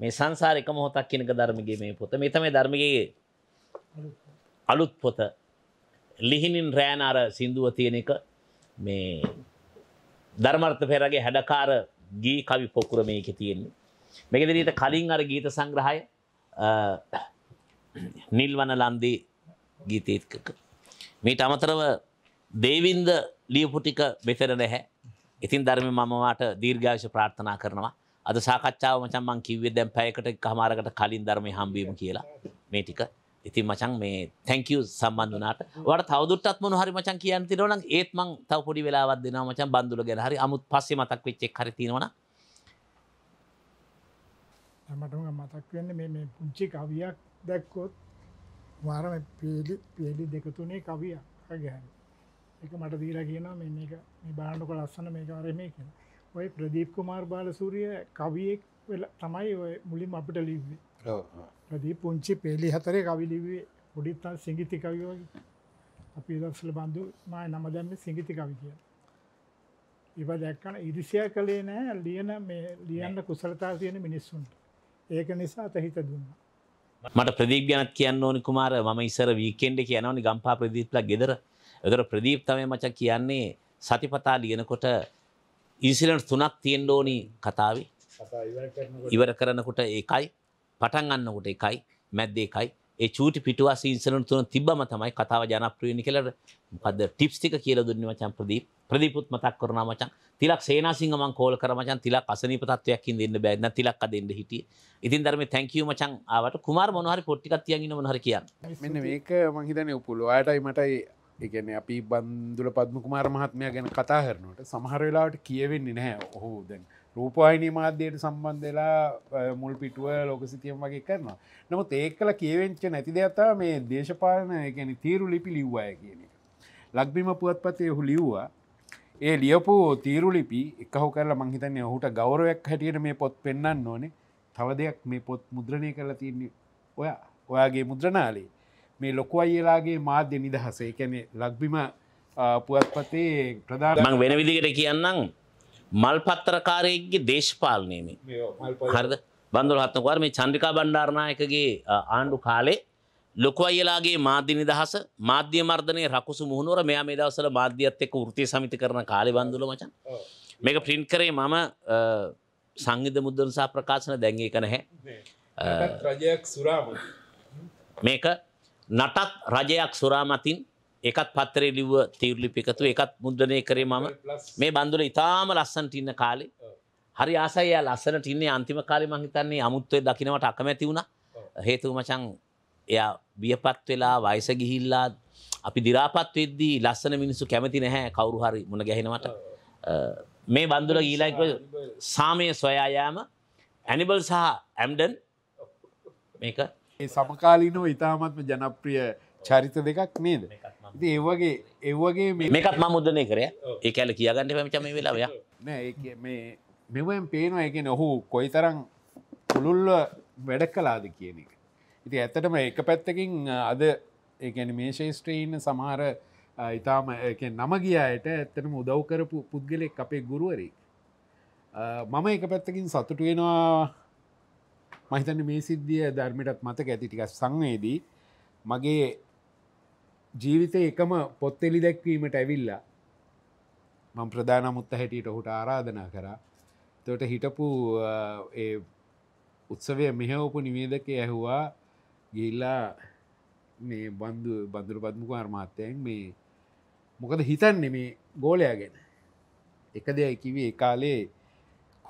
මේ සංසාර එක මොහොතක් කිනක ධර්මගේ මේ පොත මේ තමයි ධර්මගේ අලුත් පොත ලිහිණින් රෑන අර සින්දුව තියෙන එක මේ ධර්මාර්ථ පෙරගේ හැඩකාර ගී කවි පොකුර මේකේ තියෙන්නේ. මේක දෙලීට කලින් අර ගීත සංග්‍රහය නිල්වන ලන්දේ ගීතේත්කක. මීට අමතරව දේවින්ද ලියපු ටික වෙතර නැහැ. ඉතින් ධර්ම මමවාට දීර්ඝායුෂ ප්‍රාර්ථනා කරනවා. අද සාකච්ඡාව මචං මං කිව්වේ දැන් පැයකට කමාරකට කලින් ධර්මයේ හම්බවීම කියලා. මේ ටික. ඉතින් මචං මේ thank you සම්බන්ධ වුණාට. ඔයාලට තවදුරටත් මොන හරි මචං කියන්න තියෙනවා නම් ඒත් මං තව පොඩි වෙලාවක් දෙනවා මචං බන්දුල ගැන. හරි අමුත් පස්සේ මතක් වෙච්ච එක හරි තියෙනවා නම්. මට මතක් වෙන්නේ මේ මේ පුංචි කවියක් දැක්කොත් මාරම පීලි පීලි දෙක තුනේ කවියක් අගහන්නේ. එක මට දීලා කියනවා මේ මේක මේ බලන්නකො ලස්සන මේක වරේ මේ කියන. ඔය ප්‍රදීප් කුමාර් බාලසූරිය කවියෙක් වෙලා තමයි ඔය මුලින්ම අපිට ලිව්වේ. ඔව්. ප්‍රදීප් පුංචි පෙළි හතරේ කවි ලිව්වේ පොඩිත් සිංගිති කවි වගේ. අපි දවසල බඳු මා නම දැම්මේ සිංගිති කවි කියලා. ඒවා දැක්කම ඉරිසියා කලේ නෑ ලියන මේ ලියන්න කුසලතා තියෙන මිනිස්සුන්ට. ඒක නිසා අතහිත දුන්නා. මට ප්‍රදීප් ගැනත් කියන්න ඕනි කුමාර මම ඉස්සර වීකෙන්ඩ් එක යනවනේ ගම්පා ප්‍රදීප්ලා ගෙදර. එතකොට ප්‍රදීප් තමයි මචං කියන්නේ සතිපතා ලියනකොට ඉන්සිඩන්ට්ස් තුනක් තියෙන්න ඕනි කතාවේ. ඉවර කරනකොට ඒකයි, පටන් ගන්නකොට ඒකයි, මැද්ද ඒකයි. ඒ චූටි පිටුවස් ඉන්සිඩන්ට් තුන තිබ්බම තමයි කතාව ජනප්‍රිය වෙන්නේ කියලා මොකද්ද ටිප්ස් ටික කියලා දුන්නේ මචං ප්‍රදීප්. ප්‍රදීපුත් මතක් කරනවා මචං. තිලක් සේනාසිංහ මං කෝල් කර මචං. තිලක් අසනීප තත්වයක්කින් දෙන්න බෑ. නැත්නම් තිලක් අදින්න හිටියේ. ඉතින් ධර්මේ thank you මචං ආවට. කුමාර් මොනවා හරි පොට් ටිකක් තියන් ඉන්න මොනවා හරි කියන්න. මෙන්න මේක මං හිතන්නේ උපුල. ඔයාටයි මටයි එකන අපි බන්දුල පද්ම කුමාර මහත්මය ගැන කතා කරනට සමහරවෙලාට කියවෙන්නේ නැහැ ඔහු දැන් රූපවාහිනී මාධ්‍යයට සම්බන්ධලා මුල් පිටුව ලෝකසිතියම් වගේ කරනවා නමුත් ඒක කල කියවෙන්ච නැති දෙයක්තා මේ දේශපාලන එකැන තීරු ලිපි ලිව්වාය කියන ලක්බිම පුවත්පතය ඔහු ලිව්වා ඒ ලියපු තීරු ලිපි එකහු කරලා මංහිතන්නේ ඔහුට ගෞරවයක් හැටියට මේ පොත් පෙන්න්න ඕනේ තව දෙයක් මේ පොත් මුද්‍රණය කරලා තියන්නේ ඔය ඔයාගේ මුද්‍රණාලේ මේ ලොකු අයලාගේ මාධ්‍ය නිදහසේ කැනෙ ලක්බිම පුවත්පතේ ප්‍රධාන වෙන විදිකට කියන්නම් මල් පත්තරකාරයගේ දේශපාලනයම හරද බඳුර හත්නකවර මේ චන්ද්‍රිකා බණ්ඩාරණයකගේ ආණ්ඩු කාලේ ලොකු අයලාගේ මාධ්‍ය නිදහස මාධ්‍ය මර්ධනය රකුසු මුහුණුවර මෙයා මේ දවසල මාධ්‍යත් එක්ක ෘතිය සමිති කරන කාලි බඳුල මචන් මේක ප්‍රින්ට් කරේ මම සංගිධ මුද්දරසා ප්‍රකාශන දැන්ගේ කනහැ රජයක් සුරාම මේක නටත් රජයක් සුරාමතින් එකත් පත්තරේ ලිව්ව තීරලිපිකතු එකත් මුද්‍රණය කරේ මම මේ බන්දුල ඉතාම ලස්සන්ට ඉන්න කාලේ හරි ආසය ලස්සනට ඉන්නේ අන්තිම කාලේ මං හිතන්නේ අමුත්වේ දකින්නට අකමැති වුණා හේතුව මචං එයා බියපත් වෙලා වයස ගිහිල්ලා අපි දිරාපත් වෙද්දී ලස්සන මිනිස්සු කැමති නැහැ කවුරු හරි මුණ ගැහෙනවට මේ බන්දුල ගීලයි සාමය සොයා යෑම ඇනිබල් සහ ඇම්ඩන් මේක ඒ සමකාලීනෝ ඉතාමත්ම ජනප්‍රිය චරිත දෙකක් නේද ඒවගේ ඒවගේ මේකත් ම මුදනය කරය ඒ ඇල කියාගන්න පමිචම වෙලාවය නෑ මේ මෙවම් පේනවා එක නොහු කොයි තරං පුළුල්ල වැඩ කලාද කියන එක ඉති ඇත්තටම එක පැත්තකින් අද ඒන මේ ශේෂත්‍රීන්න සමහර ඉතාම නම ගියායට ඇත්තටම උදව් කරපු පුද්ගලෙක් අපේ ගුරුවරෙක් මම එක පැත්තකින් සතුටුවෙනවා මහිතන්න මේ සිද්ධිය ධර්මිටත් මතක ඇති ටික සංවේදී මගේ ජීවිත එකම පොත්තෙලි දැක්වීමට ඇවිල්ලා මං ප්‍රධානමුත්ත හැටියට ඔහුට ආරාධනා කරා තොට හිටපු උත්සවය මෙහවපු නිවේදක ඇහුවා ගිල්ලා මේ බන්දු බඳුර පත්මක අර්මාත්තයෙන් මේ මොකද හිතන්න මේ ගෝලයා ගැන එක දෙයයි කිවේ කාලේ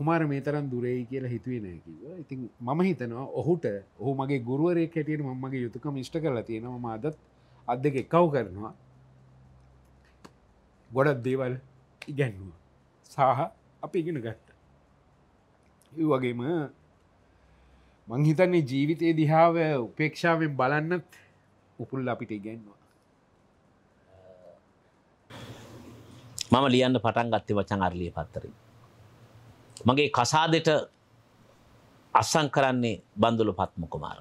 කුමාර මේ තරම් දුරයි කියලා හිතුවේ නෑකිව ඉතින් මම හිතනවා ඔහුට ඔහු මගේ ගුරුවරය කැටියට මමගේ යුතුකම ෂ්ට කරලා තියෙනවා මාදත් අත් දෙක එකව් කරනවා ගොඩක් දේවල් ඉගැන්වා සහ අපි ඉගෙන ගත්ත වගේම මංහිතන්නේ ජීවිතයේ දිහාාව උපේක්ෂාවෙන් බලන්නත් උපුල් අපිට ඉගැන්වා මම ලියන්න පටන් ගත්ත වචන් අරලිය පත්තරින් මගේ කසාදෙට අස්සං කරන්නේ බන්දුලු පත්ම කුමාර.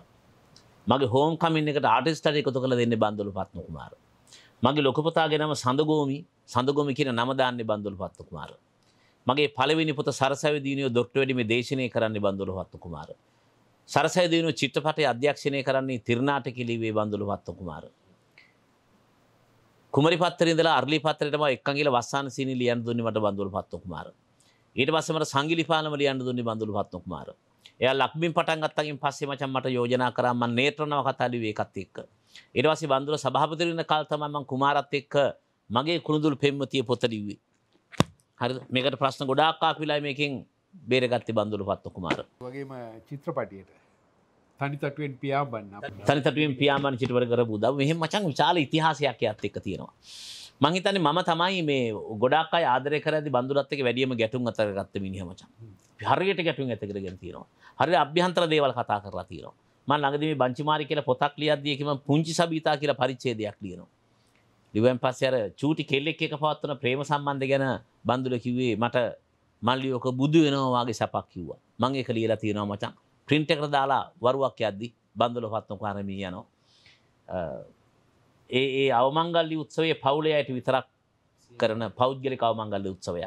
මගේ හෝම් කමින් එකට ආටිස්ටට එකතු කළ දෙන්නේ බන්දුලු පත්ම කුමාර. මගේ ලොකපතාගෙනම සඳගෝමි සඳගොමි කියන නමදාන්නේ බන්දුලු පත්ම කුමාර. මගේ පළවෙනි පොත සරසවි දිනිය දොක්ටර් මේ දේශනය කරන්නේ බන්දුලු පත්ම කුමාර. සරසවි දිනිය චිත්‍රපටයේ අධ්‍යක්ෂණය කරන්නේ තිරනාටක ලිව්වේ බන්දුලු පත්ම කුමාර. කුමරි පත්‍රේ ඉඳලා අර්ලි පත්‍රේටම එක්කන් ගිහලා වස්සාන සීනි ලියන්න දුන්නේ මට බන්දුලු පත්ම කුමාර. ඊට පස්සමට සංගිලිපාලම ලියන්න දුන්නේ බඳුළු හත්නොක් මාර. එයා ලක්මින් පටන් ගත්තකින් පස්සේ මචං මට යෝජනා කරා මම නේත්‍රණව කතා ලිව්වේ ඒකත් එක්ක. ඊට පස්සේ බඳුර සභාපති වෙන කාල තමයි මම කුමාරත් එක්ක මගේ කුරුඳුළු පෙම්වතිය පොත ලිව්වේ. හරිද? මේකට ප්‍රශ්න ගොඩාක් ආපිලා මේකෙන් බේරගත්තේ බඳුළු පත්න කුමාර. වගේම චිත්‍රපටියට තනිතටුවෙන් පියාඹන්න. තනිතටුවෙන් පියාඹන්න චිත්‍රපට කරපු උදව් මෙහෙම මචං විශාල ඉතිහාසයක් යත් එක්ක තියෙනවා. මහිතන ම තමයි මේ ගොඩක් ආදරය කරද බඳුරත්ක වැඩියම ගැටුම් අතරගත්ත මිනිහමච හරියට ගැටුම් ඇතකර ගැතිනවා හරි අභ්‍යන්තර දේවල් කතා කරලා තිීරවා මන් අගදම බංචිමාරි කියල පොතක් ලියදයකම පුංචි සබීතා කියල පරිච්චේදයක් ලියනවා ලිවන් පස්සර චූටි කෙල්ලෙක් එක පවත්වන ප්‍රේම සම්බන්ධ ගැන බඳුල කිවේ මට මල්ලියෝක බුදු වෙනවාගේ සපක් කිව්වා මං එක ලියලා තියෙනවා මචන් ප්‍රින්ට කර දාලා වරුවක් අද්දි බඳුල පත්න කාරමී යනවා ඒ ඒ අවමංගල්ලි උත්සවය පවුලේ අයට විතරක් කරන පෞද්ගලික අවමංගල්ලි උත්සවය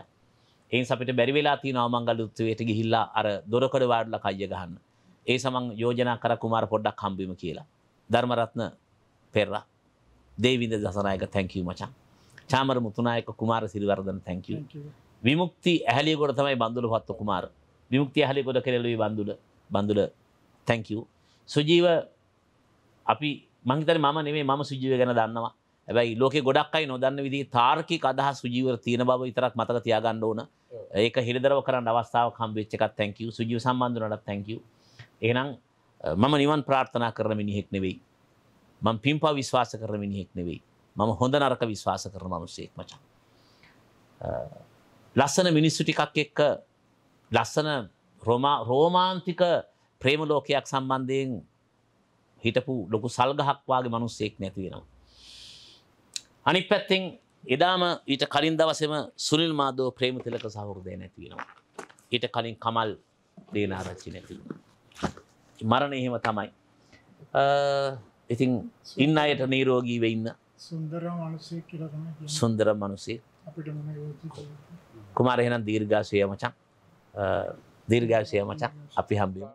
එයින් අපිට බැරිවෙලා තින අවමංගල්ලි උත්සවයට ගිහිල්ලා අර දොරකඩ වාඩලා කය ගහන්න ඒ සමන් යෝජනා කර කුමාර පොඩ්ඩක් හම්බවීම කියලා ධර්මරත්න පෙරලා දේවින්ද දසනායක තැංකව මචන් චාමර මුතුනායක කුමාර සිරිවර්ධන තැංකව විමුක්ති ඇහලිකොට තමයි බඳුල පත්ව කුමාර විමුක්ති ඇහලිකොට කෙරෙලුයි බඳුල බඳුල තැංකව සුජීව අපි මහිතන ම නෙේ ම සුජීව ගැන දන්නවා ඇැයි ලෝක ගොඩක්යි නොදන්න විදි තාර්කික අදහ සුජීවර තියෙන බව ඉතරක් මතක තියාගන්න ඕන ඒක හිදරව කරන්න අවස්ථාව කම්වෙච්චකත් තැංකව සුජීව සම්බන්ධනට තැංකව එනම් මම නිවන් ප්‍රාර්ථනා කරන මිනිහෙක් නෙවෙයි මං පිම්පා විශ්වාස කරන මිනිහෙක් නෙවෙයි මම හොඳ නරක විශ්වාස කරන මනුස්සෙක් මචා ලස්සන මිනිස්සු ටිකක් එක්ක ලස්සන රෝමාන්තික ප්‍රේම ලෝකයක් සම්බන්ධයෙන් හිටපු ලොකු සල්ගහක් වගේ මිනිස්සෙක් නැති වෙනවා. අනිත් පැත්තෙන් එදාම ඊට කලින් දවසේම සුනිල් මාධව ප්‍රේමතිලක සහෝදරය නැති වෙනවා. ඊට කලින් කමල් දේනාරච්චි නැති මරණ එහෙම තමයි. ඉතින් ඉන්න අයට නීරෝගී වෙන්න සුන්දර මනුසේ කුමාර එහෙනම් දීර්ඝාසය මචන් දීර්ඝාසය මචන් අපි හම්බිවා